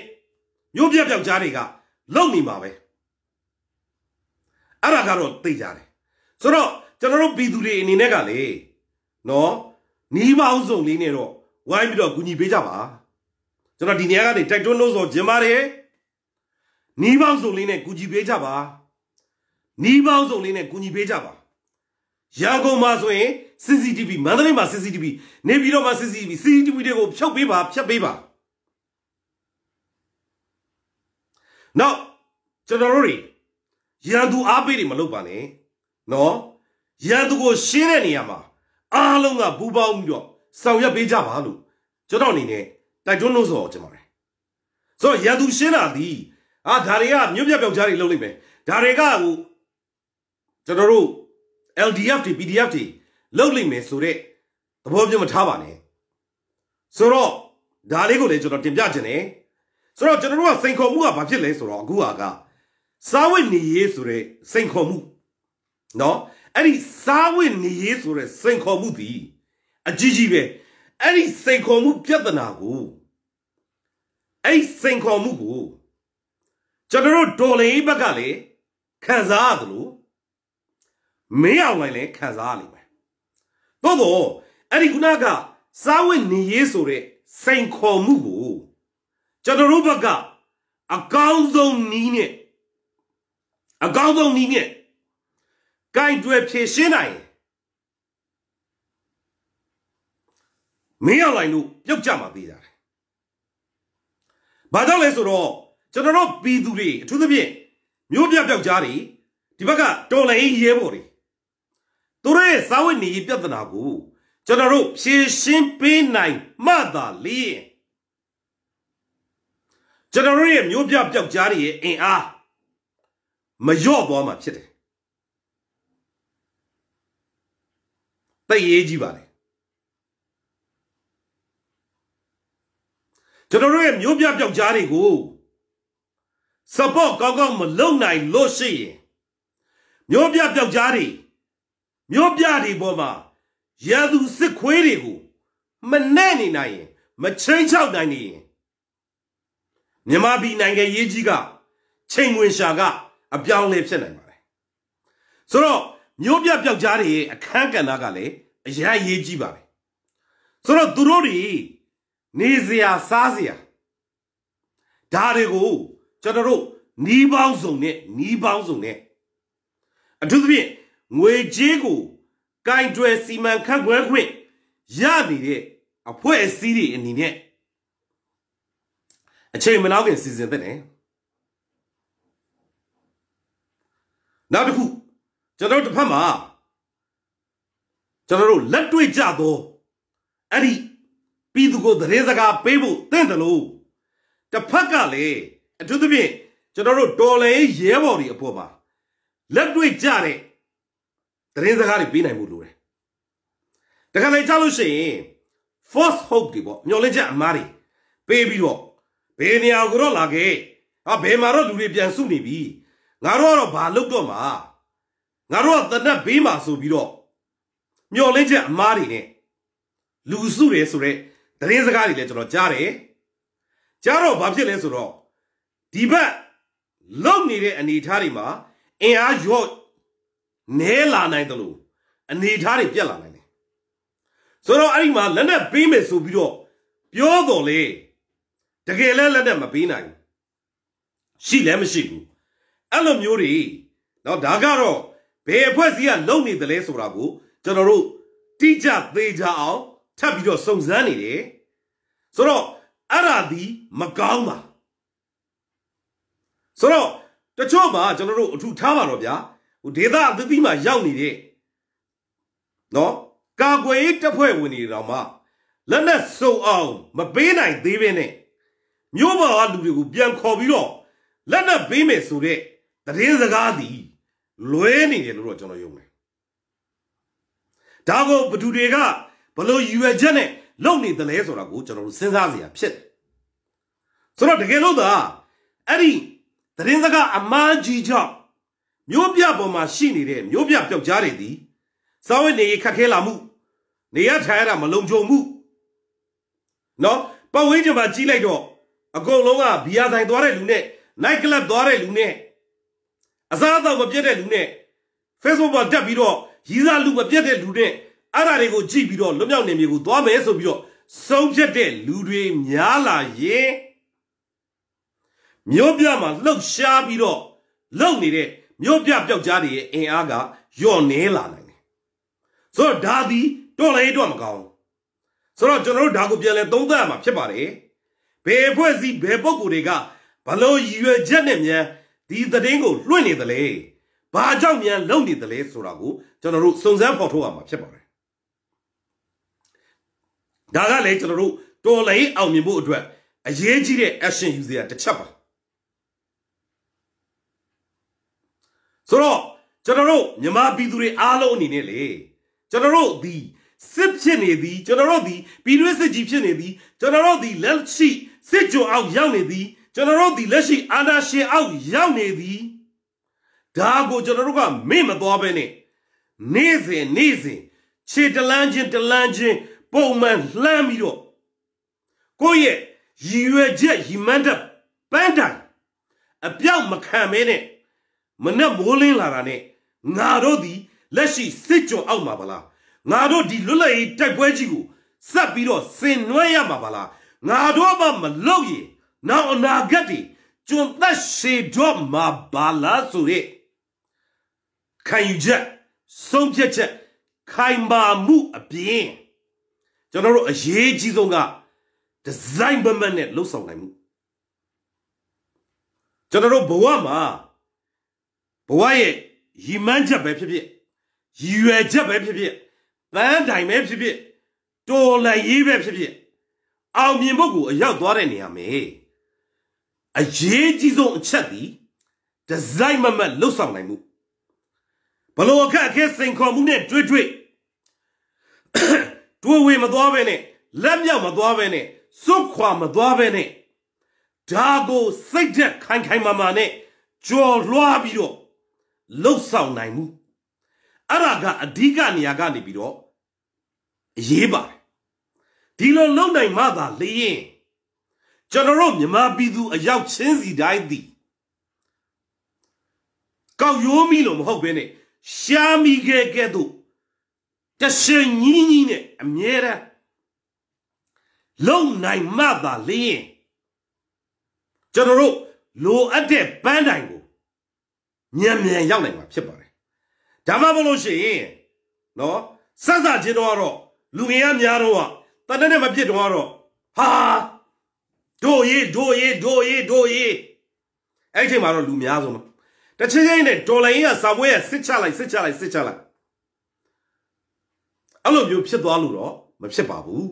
မြို့ပြပြောက်ကြားတွေကလုံနေမှာပဲ။အဲ့ဒါကတော့သိကြတယ်။ဆိုတော့ကျွန်တော်တို့ပြည်သူတွေအနေနဲ့ကလေနော်နီးပေါင်းစုံလေးနဲ့တော့ဝိုင်းပြီးတော့ကူညီပေးကြပါ။ကျွန်တော်ဒီနေရာကနေတိုက်တွန်းလို့ဆိုဂျင်ပါတယ်နီးပေါင်းစုံလေးနဲ့ကူညီပေးကြပါနီးပေါင်းစုံလေးနဲ့ကူညီပေးကြပါရန်ကုန်မှာဆိုရင် CCTV မန္တလေးမှာ CCTV နေပြည်တော်မှာ CCTV CCTV တွေကိုဖြုတ်ပေးပါဖြတ်ပေးပါနောက်ကျွန်တော်တို့တွေရန်သူအားပေးတွေမလုပ်ပါနဲ့နော်ရန်သူကိုရှင်းတဲ့နေရာမှာအားလုံးကပူးပေါင်းပြီးတော့ဆောင်ရွက်ပေးကြပါလို့ကျွန်တော်အနေနဲ့တိုက်တွန်းလို့ဆိုတော့ကျွန်တော်တယ်ဆိုတော့ရန်သူရှင်းတာဒီအာဒါတွေကမြို့ပြပြောက်ကြားတွေလုပ်လိုက်မယ်ဒါတွေကဟိုကျွန်တော်တို့ LDF တွေ PDF တွေလုပ်လိုက်မယ်ဆိုတော့သဘောပြမထားပါနဲ့ဆိုတော့ဒါလေးကိုလည်းကျွန်တော်တင်ပြခြင်းတယ်ဆိုတော့ကျွန်တော်တို့ကစိန်ခေါ်မှုကဘာဖြစ်လဲဆိုတော့အခုဟာကစားဝတ်နေရေးဆိုတဲ့စိန်ခေါ်မှုเนาะအဲ့ဒီစားဝတ်နေရေးဆိုတဲ့စိန်ခေါ်မှုဒီအကြီးကြီးပဲအဲ့ဒီစိန်ခေါ်မှုပြဿနာကိုအဲ့စိန်ခေါ်မှုကိုကျွန်တော်တို့ဒေါ်လေးဘက်ကလည်းခံစားရသလိုမင်းအောင်လိုင်းလည်းခံစားရလိမ့်မယ်သို့တော့အဲ့ဒီခုနကစားဝတ်နေရေးဆိုတဲ့စိန်ခေါ်မှုကိုကျွန်တော်တို့ဘက်ကအကောင်းဆုံးနီးနဲ့အကောင်းဆုံးနီးနဲ့ဂိုင်တွေဖြည့်ရှင်းနိုင်မင်းအောင်လိုင်းတို့ပြုတ်ကြမှာပေးတာဘာကြောင့်လဲဆိုတော့ကျွန်တော်တို့ပြည်သူတွေအထူးသဖြင့်မျိုးပြပျောက်ကြားတွေဒီဘက်ကတော်လိုင်းရဲဘော်တွေသူတို့ရဲ့စာဝတ်နေရေးပြဿနာကိုကျွန်တော်တို့ဖြေရှင်းပေးနိုင်မှသာလေကျွန်တော်တို့ရဲ့မျိုးပြပျောက်ကြားတွေရဲ့အင်အားမလျော့သွားမှာဖြစ်တယ်သိရေးကြီးပါလေကျွန်တော်တို့ရဲ့မျိုးပြပျောက်ကြားတွေကိုစပေါ့ကောင်းကောင်းမလုံနိုင်လို့ရှိရင်မျိုးပြပျောက်ကြားတွေမျိုးပြတွေပေါ်မှာရာသူစစ်ခွေးတွေကိုမနဲ့နေနိုင်ရင်မချင်းချောက်နိုင်နေရင်မြမပြည်နိုင်ငံရေးကြီးကချိန်ဝင်ရှာက အပြောင်းလဲဖြစ်နိုင်ပါတယ်ဆိုတော့မျိုးပြပျောက်ကြားတွေရဲ့အခန်းကဏ္ဍကလည်းအရန်ရေးကြီးပါတယ်ဆိုတော့သူတို့တွေနေစရာစားစရာဒါတွေကိုကျွန်တော်တို့နီးပေါင်းစုံနဲ့နီးပေါင်းစုံနဲ့အထူးသဖြင့်ငွေကြေးကိုကင်တွယ်စီမံခန့်ခွဲခွင့်ရနေတဲ့အဖွဲ့အစည်းတွေအနေနဲ့အချိန်မနောက်ခင်စီစဉ်သင့်တယ်နောက်တစ်ခုကျွန်တော်တို့တစ်ဖက်မှာကျွန်တော်တို့လက်တွေ့ကြသောအဲ့ဒီပြည်သူကိုသတင်းစကားပေးဖို့တင့်တယ်လို့တစ်ဖက်ကလည်းအထူးသဖြင့်ကျွန်တော်တို့ဒေါ်လာရဲဘော်တွေအပေါ်မှာလက်တွေ့ကြတဲ့သတင်းစကားတွေပေးနိုင်မှုလိုတယ်။တခါလေကြားလို့ရှိရင် force hope တွေပေါ့မျောလင့်ချက်အမားတွေပေးပြီးတော့ဘယ်နေရာကိုတော့လာခဲ့။ဟာဘယ်မှာတော့လူတွေပြန်စုနေပြီ။ငါတို့ကတော့ဘာလုပ်တော့မှာ။ငါတို့ကတနက်ဘေးမှာဆိုပြီးတော့မျောလင့်ချက်အမားတွေနဲ့လူစုတယ်ဆိုတော့သတင်းစကားတွေလည်းကျွန်တော်ကြားတယ်ကြားတော့ဘာဖြစ်လဲဆိုတော့ဒီဘက်လုံနေတဲ့အနေထားတွေမှာအင်အားရော့နဲလာနိုင်တယ်လို့အနေထားတွေပြက်လာနိုင်တယ်ဆိုတော့အဲ့ဒီမှာလက်နဲ့ပေးမယ်ဆိုပြီးတော့ပြောတော်လေတကယ်လဲလက်နဲ့မပေးနိုင်ရှိလည်းမရှိဘူးအဲ့လိုမျိုးတွေနော်ဒါကတော့ဘယ်အဖွဲ့အစည်းကလုံနေတယ်လဲဆိုတာကိုကျွန်တော်တို့တိကျသေးကြအောင်ထပ်ပြီးတော့စုံစမ်းနေတယ်ဆိုတော့အဲ့ဒါဒီမကောင်းပါဆိုတော့တချို့မှာကျွန်တော်တို့အထူထားပါတော့ဗျာဟိုဒေသအသီးမှာရောက်နေတဲ့နော်ကာကွယ်ရေးတပ်ဖွဲ့ဝင်တွေတောင်မှလက်နက်စုံအောင် မပေးနိုင်သေးဘဲနဲ့မြို့ပေါ်ကလူတွေကိုပြန်ခေါ်ပြီးတော့လက်နက်ပေးမယ်ဆိုတဲ့သတင်းစကားသည်လွဲနေတယ်လို့တော့ကျွန်တော်ယုံတယ်ဒါကိုဘသူတွေကဘလို့ရွယ်ချက်နဲ့လုပ်နေတယ်လဲဆိုတာကိုကျွန်တော်တို့စဉ်းစားစရာဖြစ်တယ်ဆိုတော့တကယ်လို့သာအဲ့ဒီသတင်းစကားအမားကြီးကြောင့်မျိုးပြပေါ်မှာရှိနေတဲ့မျိုးပြပျောက်ကြားတွေသည်စာဝတ်နေရခက်ခဲလာမှုနေရထိုင်ရတာမလုံခြုံမှုနော်ပတ်ဝန်းကျင်မှာကြီးလိုက်တော့အကုန်လုံးကဘီယာဆိုင်သွားတဲ့လူနဲ့ night club သွားတဲ့လူနဲ့အစားအသောက်မပြတ်တဲ့လူနဲ့ Facebook ပေါ်တက်ပြီးတော့ရီးစားလူမပြတ်တဲ့လူနဲ့အဲ့ဒါတွေကိုကြည့်ပြီးတော့လွတ်မြောက်နေမျိုးကိုသွားမယ်ဆိုပြီးတော့ဆုံးဖြတ်တဲ့လူတွေများလာရင်မြို့ပြမှာလှုပ်ရှားပြီးတော့လှုပ်နေတဲ့မြို့ပြပျောက်ကြားတွေရဲ့အင်အားကလျော့နေလာနိုင်တယ်။ဆိုတော့ဒါသည်တော်လည်းတော့မကောင်း။ဆိုတော့ကျွန်တော်တို့ဒါကိုပြန်လဲသုံးသပ်ရမှာဖြစ်ပါတယ်။ဘယ်အဖွဲ့စည်းဘယ်ပုံကိုယ်တွေကဘလို့ရည်ရွယ်ချက်နဲ့မြန်ဒီသတင်းကိုလွှင့်နေသလဲ။ဘာကြောင့်မြန်လုံနေသလဲဆိုတာကိုကျွန်တော်တို့စုံစမ်းဖော်ထုတ်ရမှာဖြစ်ပါတယ်ဒါကလည်းကျွန်တော်တို့တော်လိုင်းအောင်မြင်ဖို့အတွက်အရေးကြီးတဲ့ action ယူစရာတစ်ချက်ပါဆိုတော့ကျွန်တော်တို့မြန်မာပြည်သူတွေအားလုံးအနေနဲ့လေကျွန်တော်တို့ဒီစစ်ဖြစ်နေသည်ကျွန်တော်တို့ဒီပြည်တွင်းစစ်ကြီးဖြစ်နေသည်ကျွန်တော်တို့ဒီလက်ရှိစစ်ကြုံအောင်ရောက်နေသည်ကျွန်တော်တို့ဒီလက်ရှိအာဏာရှင်အောင်ရောက်နေသည်ဒါကိုကျွန်တော်တို့ကမေ့မသွားဘဲနဲ့နေ့စဉ်နေ့စဉ်ခြေတလန်းချင်းတလန်းချင်းပုံမှန်လှမ်းပြီးတော့ကိုယ့်ရဲ့ရည်ရွယ်ချက်ရည်မှန်းတဲ့ပန်းတိုင်အပြောက်မခံမဲနဲ့မနဲ့မိုးလင်းလာတာနဲ့ငါတို့ဒီလက်ရှိစစ်ကြုံအောက်မှာပါလားငါတို့ဒီလွတ်လပ်ရေးတိုက်ပွဲကြီးကိုဆက်ပြီးတော့ဆင်နွှဲရမှာပါလားငါတို့မှမလုပ်ရင်နောက်အနာဂတ်တွေကျွန်သက်ရှည်တော့မှာပါလားဆိုရဲခံယူချက်ဆုံးဖြတ်ချက်ခိုင်မာမှုအပြင်ကျွန်တော်တို့အရေးကြီးဆုံးက design ဘမတ်နဲ့လှုပ်ဆောင်နိုင်မှုကျွန်တော်တို့ဘဝမှာဘဝရဲ့ရည်မှန်းချက်ပဲဖြစ်ဖြစ်ရည်ရွယ်ချက်ပဲဖြစ်ဖြစ်ပန်းတိုင်ပဲဖြစ်ဖြစ်တော်လှန်ရေးပဲဖြစ်ဖြစ်အောင်မြင်ဖို့ကိုအရောက်သွားတဲ့နေရာမှာအရေးကြီးဆုံးအချက်ဒီဒီဇိုင်းမမတ်လှုပ်ဆောင်နိုင်မှုဘလို့အခက်အခဲစိန်ခေါ်မှုနဲ့တွေ့တွေ့ဒွေဝေမသွားဘဲနဲ့လက်မြောက်မသွားဘဲနဲ့စွန့်ခွာမသွားဘဲနဲ့ဒါကိုစိတ်သက်ခိုင်ခိုင်မာမာနဲ့ကြော်လွှားပြီးတော့လှုပ်ဆောင်နိုင်မှုအဲ့ဒါကအဓိကနေရာကနေပြီးတော့အရေးပါတယ်ဒီလိုလုံနိုင်မှသာလေရင်ကျွန်တော်တို့မြမပြည်သူအရောက်ချင်းစီတိုင်းသည်ကောက်ရိုးမိလို့မဟုတ်ဘဲနဲ့ရှားမိခဲ့ကဲ့သို့တရှင်ကြီးကြီးနဲ့အမြဲတမ်းလုံနိုင်မှသာလျင်ကျွန်တော်တို့လိုအပ်တဲ့ပန်းတိုင်ကိုမြန်မြန်ရောက်နိုင်မှာဖြစ်ပါတယ်။ဒါမှမဟုတ်လို့ရှိရင်နော်ဆက်စားခြင်းတော့ကတော့လူငယ်ကများတော့တန်တဲ့နဲ့မဖြစ်တော့ကတော့ဟာဒိုရေးဒိုရေးဒိုရေးဒိုရေးအဲ့ဒီချိန်မှာတော့လူများဆုံးတချင်းချင်းနဲ့ဒေါ်လာရင်းကစာပွဲကစစ်ချလိုက်စစ်ချလိုက်စစ်ချလိုက်အဲ့လိုမျိုးဖြစ်သွားလို့တော့မဖြစ်ပါဘူး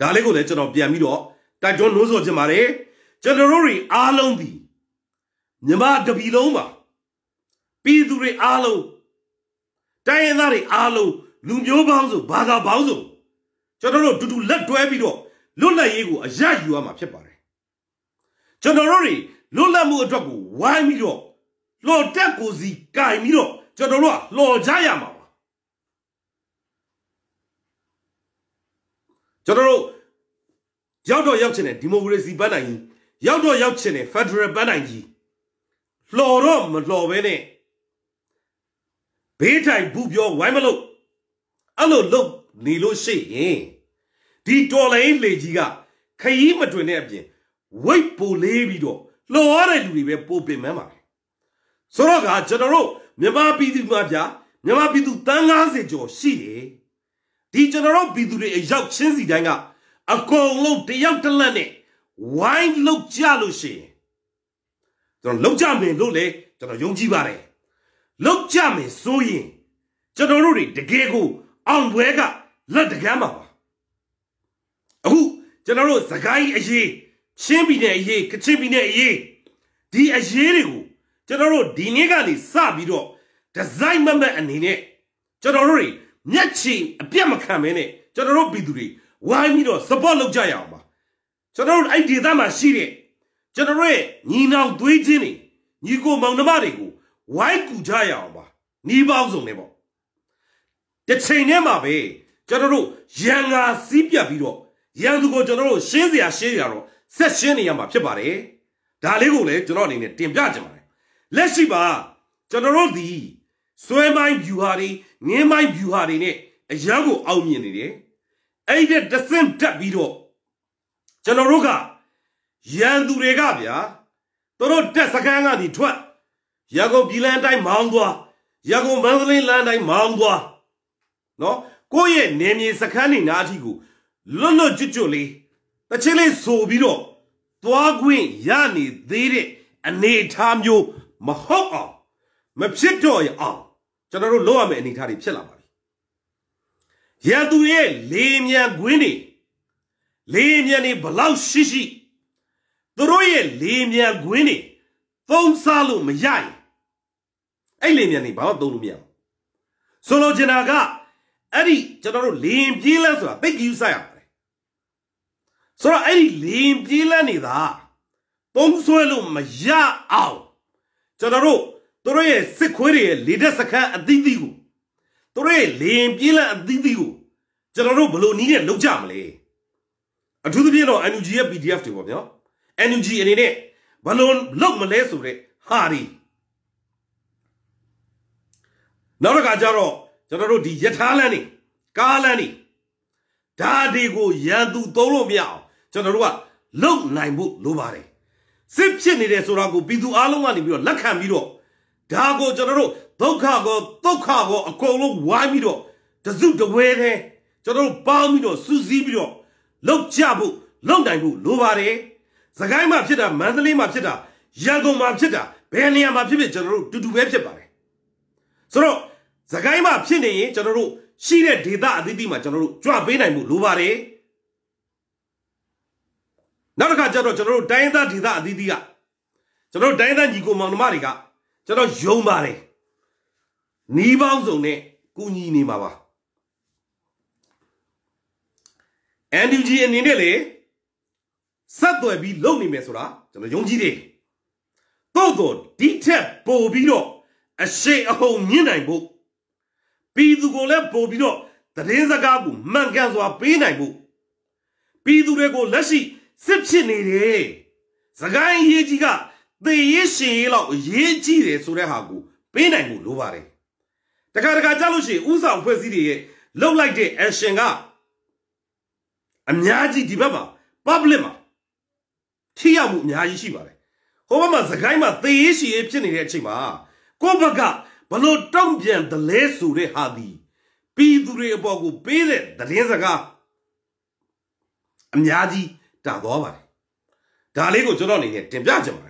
ဒါလေးကိုလည်းကျွန်တော်ပြန်ပြီးတော့တိုက်တွန်းလို့ဆိုချင်ပါတယ်ကျွန်တော်တို့တွေအားလုံးဒီမြမတပီလုံးပါပြည်သူတွေအားလုံးတိုင်းရင်းသားတွေအားလုံးလူမျိုးပေါင်းစုဘာသာပေါင်းစုကျွန်တော်တို့တူတူလက်တွဲပြီးတော့လွတ်လပ်ရေးကိုအရယူရမှာဖြစ်ပါတယ်ကျွန်တော်တို့တွေလွတ်လပ်မှုအတွက်ကိုဝိုင်းပြီးတော့လှော်တက်ကိုစီကင်ပြီးတော့ကျွန်တော်တို့ကလှော်ကြရမှာကျွန်တော်တို့ရောက်တော့ရောက်ချင်တယ်ဒီမိုကရေစီပန်းနိုင်ကြီးရောက်တော့ရောက်ချင်တယ်ဖက်ဒရယ်ပန်းနိုင်ကြီးလှော်တော့မလှော်ပဲနဲ့ဘေးထိုင်ဘူးပြောဝိုင်းမလို့အဲ့လိုလုပ်နေလို့ရှိရင်ဒီတော်လိုင်းလေကြီးကခရီးမတွင်တဲ့အပြင်ဝိတ်ပိုလေးပြီးတော့လှော်ရတဲ့လူတွေပဲပိုပင်မှန်းပါဆိုတော့ကကျွန်တော်တို့မြန်မာပြည်သူမှာပြမြန်မာပြည်သူတန်း90ကျော်ရှိတယ်ဒီကျွန်တော်တို့ပြည်သူတွေအရောက်ချင်းစီတိုင်းကအကုန်လုံးတယောက်တလက်နဲ့ဝိုင်းလုတ်ကြလို့ရှိရင်ကျွန်တော်လုတ်ကြမယ်လို့လေကျွန်တော်ယုံကြည်ပါတယ်လုတ်ကြမယ်ဆိုရင်ကျွန်တော်တို့တွေတကယ်ကို အောင်ပွဲကလက်တကမ်းပါပါအခုကျွန်တော်တို့သခိုင်းအရေးချင်းပြည်နယ်အရေးကချင်ပြည်နယ်အရေးဒီအရေးတွေကိုကျွန်တော်တို့ဒီနေ့ကနေစပြီးတော့ဒီဇိုင်းမမတ်အနေနဲ့ကျွန်တော်တို့တွေမျက်ခြေအပြတ်မခံမင်းနဲ့ကျွန်တော်တို့ပြည်သူတွေဝိုင်းပြီးတော့ support လုပ်ကြရအောင်ပါကျွန်တော်တို့အဲ့ဒီဒေသမှာရှိတဲ့ကျွန်တော်တို့ညီနောင်သွေးချင်းတွေညီကိုမောင်နှမတွေကိုဝိုင်းကူကြရအောင်ပါညီပေါင်းစုံနေပေါ့တစ်ချိန်တည်းမှာပဲကျွန်တော်တို့ရန်ငါစီးပြတ်ပြီးတော့ရန်သူကိုကျွန်တော်တို့ရှင်းစရာရှင်းရတော့ဆက်ရှင်းနေရမှာဖြစ်ပါတယ်ဒါလေးကိုလည်းကျွန်တော်အနေနဲ့တင်ပြချင်ပါတယ်လက်ရှိပါကျွန်တော်တို့ဒီစွဲမိုင်းဖြူဟာတွေငင်းမိုင်းဖြူဟာတွေနဲ့အရန်ကိုအောင်မြင်နေတယ်အဲ့ဒီတဆင့်တက်ပြီးတော့ကျွန်တော်တို့ကရန်သူတွေကဗျာတို့တက်စကန်းကနေထွက်ရန်ကုန်ပြည်လမ်းတိုင်းမောင်းသွားရန်ကုန်မန္တလေးလမ်းတိုင်းမောင်းသွားနော်ကိုယ့်ရဲ့နေမြေစကန်းနေနာအထီကိုလွတ်လွတ်ကျွတ်ကျွတ်လေးတချင်းလေးဆိုပြီးတော့သွားခွင့်ရနေသေးတဲ့အနေအထားမျိုးမဟုတ်အောင်မဖြစ်တော့ရအောင်ကျွန်တော်တို့လုပ်ရမယ့်အနေအထားတွေဖြစ်လာပါပြီရန်သူရဲ့လေမြန်ခွင်းတွေလေမြန်တွေဘလောက်ရှိရှိသူတို့ရဲ့လေမြန်ခွင်းတွေသုံးစားလို့မရရင်အဲ့လေမြန်တွေဘာမှသုံးလို့မရဘူးဆိုလိုချင်တာကအဲ့ဒီကျွန်တော်တို့လေရင်ပြေးလန်းဆိုတာသိကြည့်ဆိုင်ရပါတယ်ဆိုတော့အဲ့ဒီလေရင်ပြေးလန်းနေတာသုံးဆွဲလို့မရအောင်ကျွန်တော်တို့သူတို့ရဲ့စစ်ခွေးတွေရဲ့လေတက်စခန်းအသီးသီးကိုသူတို့ရဲ့လေရင်ပြေးလန့်အသီးသီးကိုကျွန်တော်တို့ဘလို့နီးနဲ့လုပ်ကြမလဲအထူးသဖြင့်တော့ NUG ရဲ့ PDF တွေပေါ့ဗျာ NUG အနေနဲ့ဘလို့လုပ်မလဲဆိုတဲ့ဟာဒီနောက်တစ်ခါကျတော့ကျွန်တော်တို့ဒီယထာလန်းနေကားလန်းနေဓာဒီကိုရန်သူသုံးလို့မရအောင်ကျွန်တော်တို့ကလုံနိုင်ဖို့လိုပါတယ်စစ်ဖြစ်နေတယ်ဆိုတာကိုပြည်သူအလုံးကနေပြီးတော့လက်ခံပြီးတော့ဒါကိုကျွန်တော်တို့ဒုက္ခကိုဒုက္ခကိုအကုန်လုံးဝိုင်းပြီးတော့တစုတဝဲတဲ့ကျွန်တော်တို့ပေါင်းပြီးတော့စူးစီးပြီးတော့လောက်ကြဖို့လောက်နိုင်ဖို့လိုပါတယ်။သခိုင်းမှာဖြစ်တာမန္တလေးမှာဖြစ်တာရန်ကုန်မှာဖြစ်တာဘယ်နေရာမှာဖြစ်ဖြစ်ကျွန်တော်တို့တူတူပဲဖြစ်ပါတယ်။ဆိုတော့သခိုင်းမှာဖြစ်နေရင်ကျွန်တော်တို့ရှိတဲ့ဒေသအသီးသီးမှာကျွန်တော်တို့ကြွပေးနိုင်ဖို့လိုပါတယ်။နောက်တစ်ခါကျတော့ကျွန်တော်တို့တိုင်းဒေသဒေသအသီးသီးကကျွန်တော်တို့တိုင်းဒေသညီကိုမောင်နှမတွေကကျွန်တော်ယုံပါတယ်နီးပေါင်းစုံနဲ့ကူညီနေမှာပါ NUG အနေနဲ့လေဆက်သွယ်ပြီးလုပ်နေမယ်ဆိုတာကျွန်တော်ယုံကြည်တယ်တို့တော့ဒီထက်ပိုပြီးတော့အရှိအဟုန်ညှင်းနိုင်ဖို့ပြည်သူကိုလည်းပို့ပြီးတော့သတင်းစကားကိုမှန်ကန်စွာပေးနိုင်ဖို့ပြည်သူတွေကိုလက်ရှိစစ်ဖြစ်နေတယ်စကိုင်းရေးကြီးကသေရေးရှင်ရေးလောက်အရေးကြီးတယ်ဆိုတဲ့ဟာကိုပေးနိုင်မှုလိုပါတယ်တခါတခါကြားလို့ရှိရင်ဥဆောင်ဖွဲ့စည်းတွေရဲ့လှုပ်လိုက်တဲ့ action ကအများကြီးဒီဘက်မှာ public မှာထိရောက်မှုအများကြီးရှိပါတယ်ဟိုဘက်မှာသခိုင်းမှာသေရေးရှင်ရေးဖြစ်နေတဲ့အချိန်မှာကိုယ့်ဘက်ကဘလို့တုံ့ပြန်တလဲဆိုတဲ့ဟာဒီပြည်သူတွေအပေါ်ကိုပေးတဲ့သတင်းစကားအများကြီးတာသွားပါတယ်ဒါလေးကိုကျွန်တော်အနေနဲ့တင်ပြချင်ပါတယ်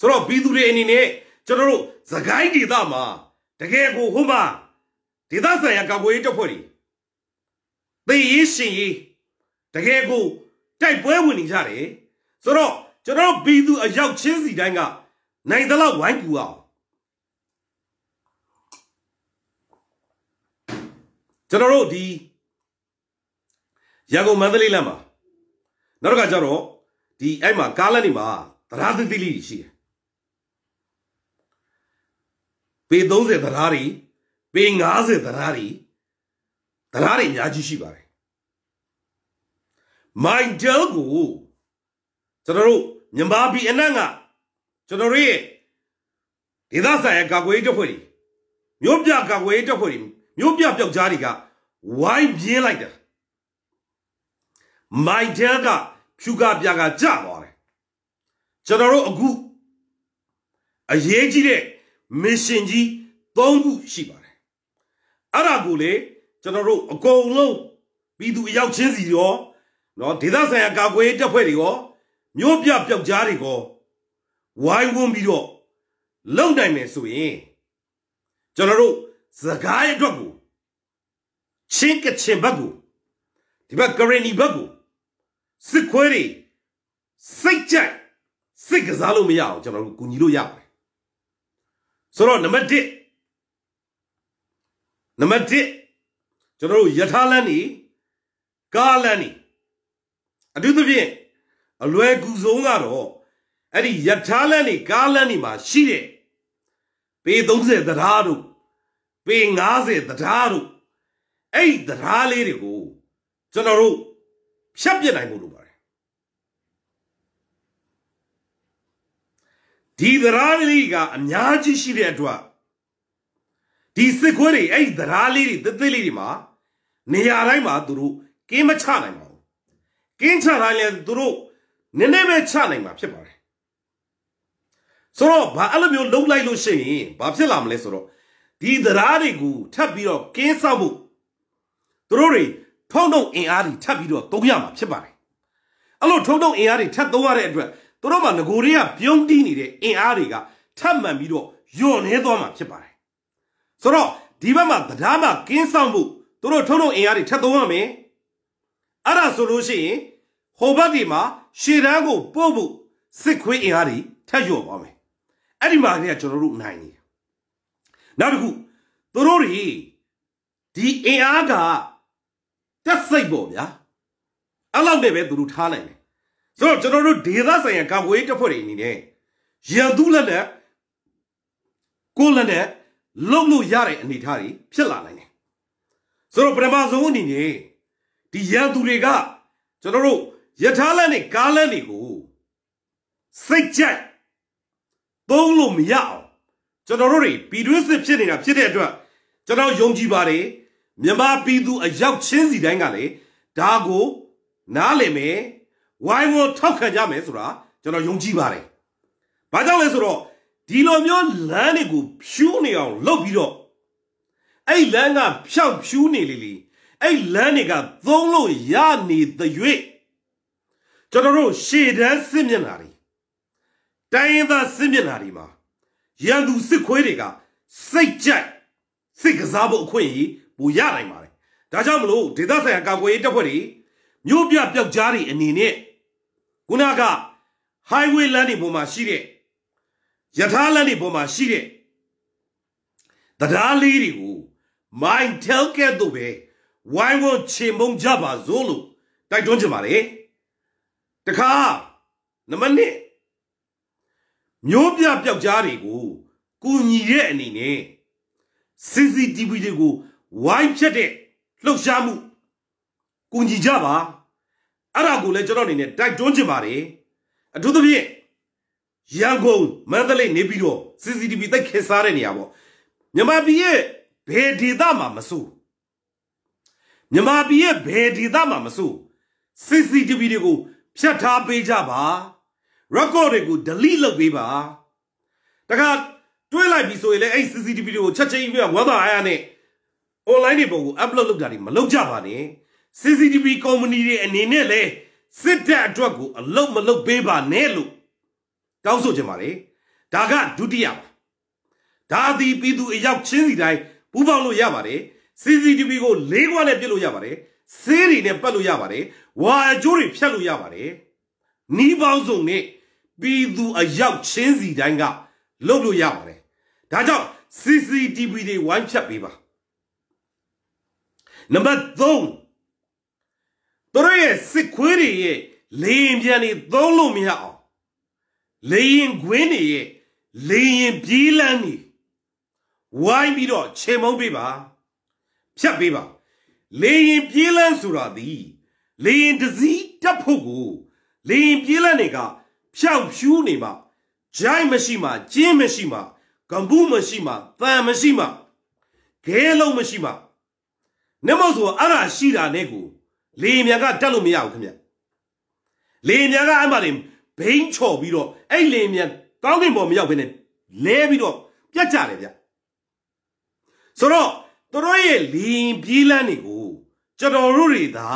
ဆိုတော့ပြည်သူတွေအနေနဲ့ကျွန်တော်တို့သခိုင်းဒေသမှာတကယ်ကိုဟိုမှာဒေသဆိုင်ရာကာကွယ်ရေးတပ်ဖွဲ့တွေသိရေးရှင်ရေးတကယ်ကိုတိုက်ပွဲဝင်နေကြတယ်ဆိုတော့ကျွန်တော်ပြည်သူအရောက်ချင်းစီတိုင်းကနိုင်သလောက်ဝိုင်းကူအောင်ကျွန်တော်တို့ဒီရန်ကုန်မန္တလေးလမ်းမှာနောက်တစ်ခါကျတော့ဒီအဲ့မှာကားလမ်းတွေမှာသရသတိလေးရှိတယ်ပေ30တရားတွေပေ90တရားတွေတရားတွေအများကြီးရှိပါတယ်မိုင်ဒယ်ကိုကျွန်တော်တို့မြန်မာပြည်အနှံ့ကကျွန်တော်တို့ရဲ့ဒေသဆိုင်ရာကာကွယ်ရေးတပ်ဖွဲ့တွေမြို့ပြကာကွယ်ရေးတပ်ဖွဲ့တွေမြို့ပြပျောက်ကြားတွေကဝိုင်းပြင်းလိုက်တာမိုင်ဒယ်ကဖြူကပြကကြသွားတယ်ကျွန်တော်တို့အခုအရေးကြီးတဲ့မစ်ရှင်ကြီး၃ခုရှိပါတယ်အဲ့ဒါကိုလေကျွန်တော်တို့အကုန်လုံးပြည်သူအယောက်ချင်းစီရောနော်ဒေသဆိုင်ရာကာကွယ်ရေးတပ်ဖွဲ့တွေရောမြို့ပြပျောက်ကြားတွေရောဝိုင်းဝန်းပြီးတော့လုံနိုင်မယ်ဆိုရင်ကျွန်တော်တို့စကားရဲ့အတွက်ကိုချင်းကချင်ဘက်ကိုဒီဘက်ကရင်နီဘက်ကိုစစ်ခွဲတွေစိတ်ကြိုက်စိတ်ကစားလို့မရအောင်ကျွန်တော်တို့ကူညီလို့ရပါဆိုတော့နံပါတ်1နံပါတ်1ကျွန်တော်တို့ယထာလန်းနေကားလန်းနေအထူးသဖြင့်အလွယ်ကူဆုံးကတော့အဲ့ဒီယထာလန်းနေကားလန်းနေမှာရှိတဲ့ပေ30တရားတို့ပေ90တရားတို့အဲ့ဒီတရားလေးတွေကိုကျွန်တော်တို့ဖြတ်ပြနိုင်မှုလို့ဒီသရာလေးကအများကြီးရှိတဲ့အတွက်ဒီစစ်ခွေးတွေအဲ့ဒီသရာလေးတွေတစ်သစ်လေးတွေမှာနေရာတိုင်းမှာသူတို့ကင်းမချနိုင်ပါဘူးကင်းချတိုင်းလည်းသူတို့နည်းနည်းပဲချနိုင်မှာဖြစ်ပါတယ်ဆိုတော့ဘာအဲ့လိုမျိုးလုံးလိုက်လို့ရှိရင်ဘာဖြစ်လာမလဲဆိုတော့ဒီသရာတွေကိုထပ်ပြီးတော့ကင်းဆောက်မှုသူတို့တွေထုံထုံအင်အားတွေထပ်ပြီးတော့သုံးရမှာဖြစ်ပါတယ်အဲ့လိုထုံထုံအင်အားတွေထပ်သုံးရတဲ့အတွက်သူတို့မှာငကိုတွေကပြုံးတီးနေတဲ့အင်အားတွေကထပ်မံပြီးတော့ယွန့်နေသွားမှာဖြစ်ပါတယ်ဆိုတော့ဒီဘက်မှာတရားမှကင်းဆောင်မှုသူတို့ထုံးထုံအင်အားတွေထပ်သုံးရမယ်အဲ့ဒါဆိုလို့ရှိရင်ဟိုဘက်ဒီမှာရှေ့တန်းကိုပို့ဖို့စစ်ခွေးအင်အားတွေထပ်ယွန့်သွားမယ်အဲ့ဒီမှာကကျွန်တော်တို့နိုင်နေတယ်နောက်တစ်ခုသူတို့တွေဒီအင်အားကတက်စိတ်ပေါ့ဗျာအဲ့လောက်တည်းပဲသူတို့ထားနိုင်တယ်ဆိုတော့ကျွန်တော်တို့ဒေသဆိုင်ရာကာကွယ်ရေးတပ်ဖွဲ့တွေအနေနဲ့ရန်သူလက်နက်ကိုလက်နက်လုံလို့ရတဲ့အနေအထားတွေဖြစ်လာနိုင်တယ်ဆိုတော့ပထမဆုံးအနေနဲ့ဒီရန်သူတွေကကျွန်တော်တို့ယထာလက်နဲ့ကားလက်တွေကိုစိတ်ကြိုက်သုံးလို့မရအောင်ကျွန်တော်တို့တွေပြည်တွင်းစစ်ဖြစ်နေတာဖြစ်တဲ့အတွက်ကျွန်တော်ယုံကြည်ပါတယ်မြန်မာပြည်သူအယောက်ချင်းစီတိုင်းကလည်းဒါကိုနားလည်မယ်ဝိုင်းဝန်းထောက်ခံကြမယ်ဆိုတာကျွန်တော်ယုံကြည်ပါတယ်။ဘာကြောင့်လဲဆိုတော့ဒီလိုမျိုးလမ်းတွေကိုဖြူးနေအောင်လုပ်ပြီးတော့အဲ့လမ်းကဖြောင့်ဖြူးနေလေလေအဲ့လမ်းတွေကသုံးလို့ရနေသရွေ့ကျွန်တော်တို့ရှေ့တန်းစစ်မျက်နှာတွေတိုင်းရင်းသားစစ်မျက်နှာတွေမှာရန်သူစစ်ခွေးတွေကစိတ်ကြိုက်စိတ်ကစားဖို့အခွင့်အရေးပူရနိုင်ပါတယ်။ဒါကြောင့်မလို့ဒေသဆိုင်ရာကာကွယ်ရေးတပ်ဖွဲ့တွေမြို့ပြပျောက်ကြားတွေအနေနဲ့ခုနက highway လမ်းတွေပေါ်မှာရှိတဲ့ယထာလမ်းတွေပေါ်မှာရှိတဲ့တရားလေးတွေကို mind tell ကဲ့သို့ပဲဝိုင်းဝန်းချေမုံကြပါစို့လို့တိုက်တွန်းချင်ပါတယ်တခါနံပါတ်1မျိုးပြပျောက်ကြားတွေကိုကူညီတဲ့အနေနဲ့ CCTV တွေကိုဝိုင်းဖြတ်တဲ့လှုပ်ရှားမှုကူညီကြပါအဲ့ဒါကိုလည်းကျွန်တော်အနေနဲ့တိုက်တွန်းချင်ပါတယ်အထူးသဖြင့်ရန်ကုန်မန္တလေးနေပြီးတော့ CCTV တိုက်ခေစားတဲ့နေရာပေါ့မြန်မာပြည်ရဲ့ဘယ်ဒေသမှာမစိုးမြန်မာပြည်ရဲ့ဘယ်ဒေသမှာမစိုး CCTV တွေကိုဖြတ်ထားပေးကြပါ record တွေကို delete လုပ်ပေးပါတခါတွဲလိုက်ပြီဆိုရင်လည်းအဲ့ CCTV တွေကိုချက်ချင်းပြီးဝက်ဘာအားရနဲ့ online တွေပေါ်ကို upload လုပ်တာတွေမလုပ်ကြပါနဲ့ CCTV ကုမ္ပဏီတွေအနေနဲ့လဲစစ်တပ်အတွက်ကိုအလုတ်မလုတ်ပေးပါနဲ့လို့တောင်းဆိုချင်ပါတယ်ဒါကဒုတိယပါဒါသည်ပြည်သူအယောက်ချင်းစီတိုင်းပူးပေါင်းလို့ရပါတယ် CCTV ကိုလေးခွနဲ့ပြစ်လို့ရပါတယ်စေးတွေနဲ့ပတ်လို့ရပါတယ်ဝါအကျိုးတွေဖြတ်လို့ရပါတယ်နီးပေါင်းစုံနဲ့ပြည်သူအယောက်ချင်းစီတိုင်းကလုတ်လို့ရပါတယ်ဒါကြောင့် CCTV တွေဝိုင်းဖြတ်ပေးပါနံပါတ်3ရဲ့စစ်ခွေးတွေရဲ့လေရင်ပြန်တွေသုံးလို့မရအောင်လေရင်ခွင်းတွေရဲ့လေရင်ပြေးလန်းတွေဝိုင်းပြီးတော့ခြေမုံပေးပါဖြတ်ပေးပါလေရင်ပြေးလန်းဆိုတာဒီလေရင်တစည်းတက်ဖို့ကိုလေရင်ပြေးလန်းတွေက ဖြောက်ဖြူးနေမှာဂျိုင်းမရှိမှာကျင်းမရှိမှာကံဘူးမရှိမှာတန်မရှိမှာခဲလုံးမရှိမှာနမောဆိုအဲ့ဒါရှိတာနဲ့ကိုလေမြန်ကတက်လို့မရဘူးခင်ဗျလေမြန်ကအဲ့မှာနေဘိန်းချော်ပြီးတော့အဲ့လေမြန်ကောင်းကင်ပေါ်မရောက်ဘဲနဲ့လဲပြီးတော့ပြတ်ကြတယ်ဗျဆိုတော့တို့ရဲ့လင်းပြေးလန်းတွေကိုကျွန်တော်တို့တွေသာ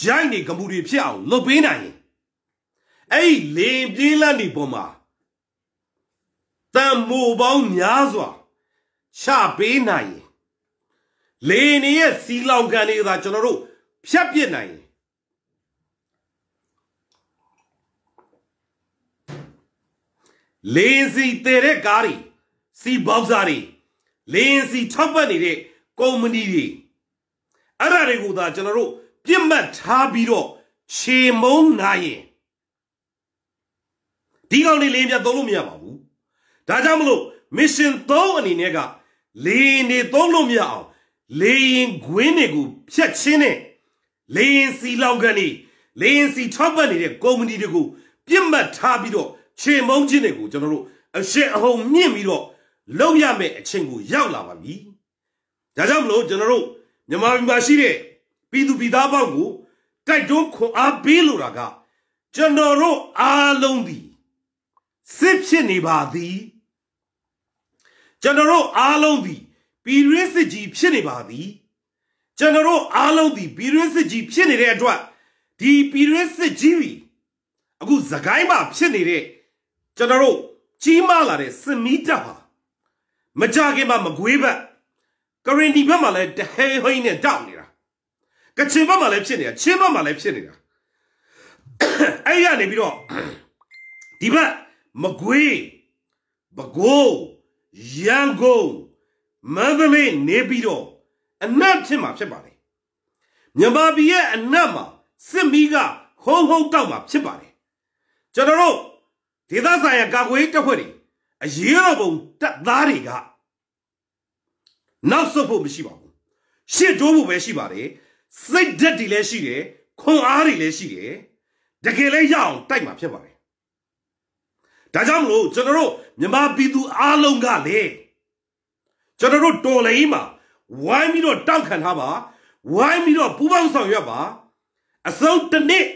ဂျိုင်းတွေကမူတွေဖြစ်အောင်လုပ်ပေးနိုင်ရင်အဲ့လင်းပြေးလန်းတွေပေါ်မှာတန်မိုပေါင်းများစွာချပေးနိုင်ရင်လေနေရဲ့စီလောင်ကန်တွေသာကျွန်တော်တို့ဖြတ်ပစ်နိုင်ရင်လင်းစီတည်တဲ့ကားတွေစီဘောက်စားတွေလင်းစီထောက်ပတ်နေတဲ့ကုမ္ပဏီတွေအဲ့ဒါတွေကိုသာကျွန်တော်တို့ပြစ်မှတ်ထားပြီးတော့ခြေမုံနိုင်ရင်ဒီကောင်တွေလင်းပြသုံးလို့မရပါဘူးဒါကြောင့်မလို့ mission 3အနေနဲ့ကလေနေသုံးလို့မရအောင်လေရင်ခွင်းတွေကိုဖြတ်ချင်းနဲ့လေရင်စီလောက်ကနေလေရင်စီထောက်ပံ့နေတဲ့ကုမ္ပဏီတွေကိုပြစ်မှတ်ထားပြီးတော့ခြေမုံချင်းတွေကိုကျွန်တော်တို့အရှင်အဟုန်မြင့်ပြီးတော့လောက်ရမယ့်အချင်းကိုရောက်လာပါပြီ။ဒါကြောင့်မလို့ကျွန်တော်တို့မြန်မာပြည်မှာရှိတဲ့ပြည်သူပြည်သားပေါင်းကိုတိုက်တွန်းခွန်အားပေးလိုတာကကျွန်တော်တို့အားလုံးဒီစစ်ဖြစ်နေပါသည်ကျွန်တော်တို့အားလုံးဒီပြည်ရင်းစစ်ကြီးဖြစ်နေပါသည်ကျွန်တော်တို့အားလုံးဒီပြည်တွင်းစစ်ကြီးဖြစ်နေတဲ့အတွက်ဒီပြည်တွင်းစစ်ကြီးပြီအခုသခိုင်းမှာဖြစ်နေတဲ့ကျွန်တော်တို့ကြီးမားလာတဲ့စစ်မီးတပ်ဟာမကြခင်မှာမကွေးဘက်ကရင်ဒီဘက်မှာလည်းတဟဲဟိန်းနဲ့တောက်နေတာကချင်ဘက်မှာလည်းဖြစ်နေတာချင်းဘက်မှာလည်းဖြစ်နေတာအဲ့ရနေပြီးတော့ဒီဘက်မကွေးပဲခူးရန်ကုန်မန္တလေးနေပြီးတော့အနက်ဖြစ်မှာဖြစ်ပါလေမြန်မာပြည်ရဲ့အနက်မှာစစ်မီးကဟုံဟုံတောက်မှာဖြစ်ပါလေကျွန်တော်တို့ဒေသဆိုင်ရာကာကွယ်ရေးတပ်ဖွဲ့တွေအရေးတော်ပုံတပ်သားတွေကနောက်ဆုတ်ဖို့မရှိပါဘူးရှစ်တိုးဖို့ပဲရှိပါတယ်စိတ်ဓာတ်တွေလည်းရှိတယ်ခွန်အားတွေလည်းရှိတယ်တကယ်လည်းရအောင်တိုက်မှာဖြစ်ပါတယ်ဒါကြောင့်မလို့ကျွန်တော်တို့မြန်မာပြည်သူအားလုံးကလည်းကျွန်တော်တို့တော်လည်းမှာဝိုင်းပြီးတော့တောက်ခံထားပါဝိုင်းပြီးတော့ပူပေါင်းဆောင်ရွက်ပါအစုံတစ်နှစ်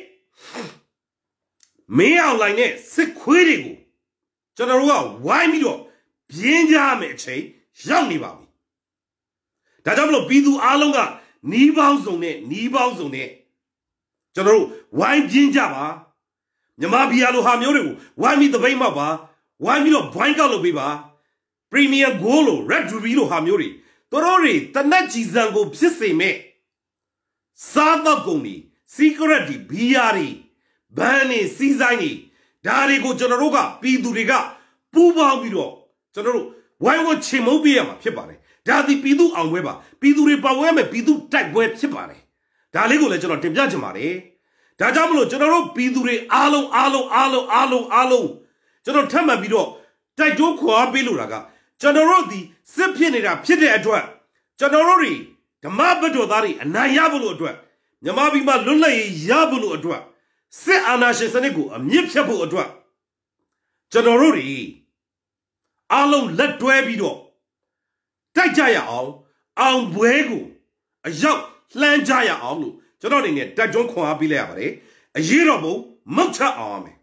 မင်းအောင်လိုင်းနဲ့စစ်ခွေးတွေကိုကျွန်တော်တို့ကဝိုင်းပြီးတော့ပြင်းကြမယ်အချိန်ရောက်နေပါပြီဒါကြောင့်မလို့ပြည်သူအလုံးကနီးပေါင်းစုံနဲ့နီးပေါင်းစုံနဲ့ကျွန်တော်တို့ဝိုင်းပြင်းကြပါမြမဘီယာလိုဟာမျိုးတွေကိုဝိုင်းပြီးသပိတ်မှောက်ပါဝိုင်းပြီးတော့ဘွိုင်းကောက်လုပ်ပေးပါ Premier Goal လို Red Ruby လိုဟာမျိုးတွေသူတို့တွေတနက်ကြီးစံကိုဖြစ်စေမဲ့စားတော့ကုန်ပြီ secret ဒီဘီယာတွေဘန်းနေစီးဆိုင်နေဒါတွေကိုကျွန်တော်တို့ကပြည်သူတွေကပူးပေါင်းပြီးတော့ကျွန်တော်တို့ဝိုင်းဝန်းချိန်မုတ်ပြရမှာဖြစ်ပါတယ်ဒါဒီပြည်သူအောင်ပွဲပါပြည်သူတွေပါဝင်ရမယ်ပြည်သူတိုက်ပွဲဖြစ်ပါတယ်ဒါလေးကိုလည်းကျွန်တော်တင်ပြချင်ပါတယ်ဒါကြောင့်မလို့ကျွန်တော်တို့ပြည်သူတွေအားလုံးအားလုံးအားလုံးအားလုံးအားလုံးကျွန်တော်ထပ်မံပြီးတော့တိုက်တွန်းခွာပေးလိုတာကကျွန်တော်တို့ဒီစစ်ဖြစ်နေတာဖြစ်တဲ့အတွက်ကျွန်တော်တို့တွေဓမ္မဘက်တော်သားတွေအနိုင်ရဖို့လို့အတွက်မြမပြီးမှလွတ်လပ်ရေးရဖို့လို့အတွက်စစ်အာဏာရှင်စနစ်ကိုအမြင့်ဖြတ်ဖို့အတွက်ကျွန်တော်တို့တွေအားလုံးလက်တွဲပြီးတော့တိုက်ကြရအောင်အောင်ပွဲကိုအရောက်လှမ်းကြရအောင်လို့ကျွန်တော်အနေနဲ့တိုက်တွန်းခွန်အားပေးလိုက်ရပါတယ်အရေးတော်ပုံမောက်ချအောင်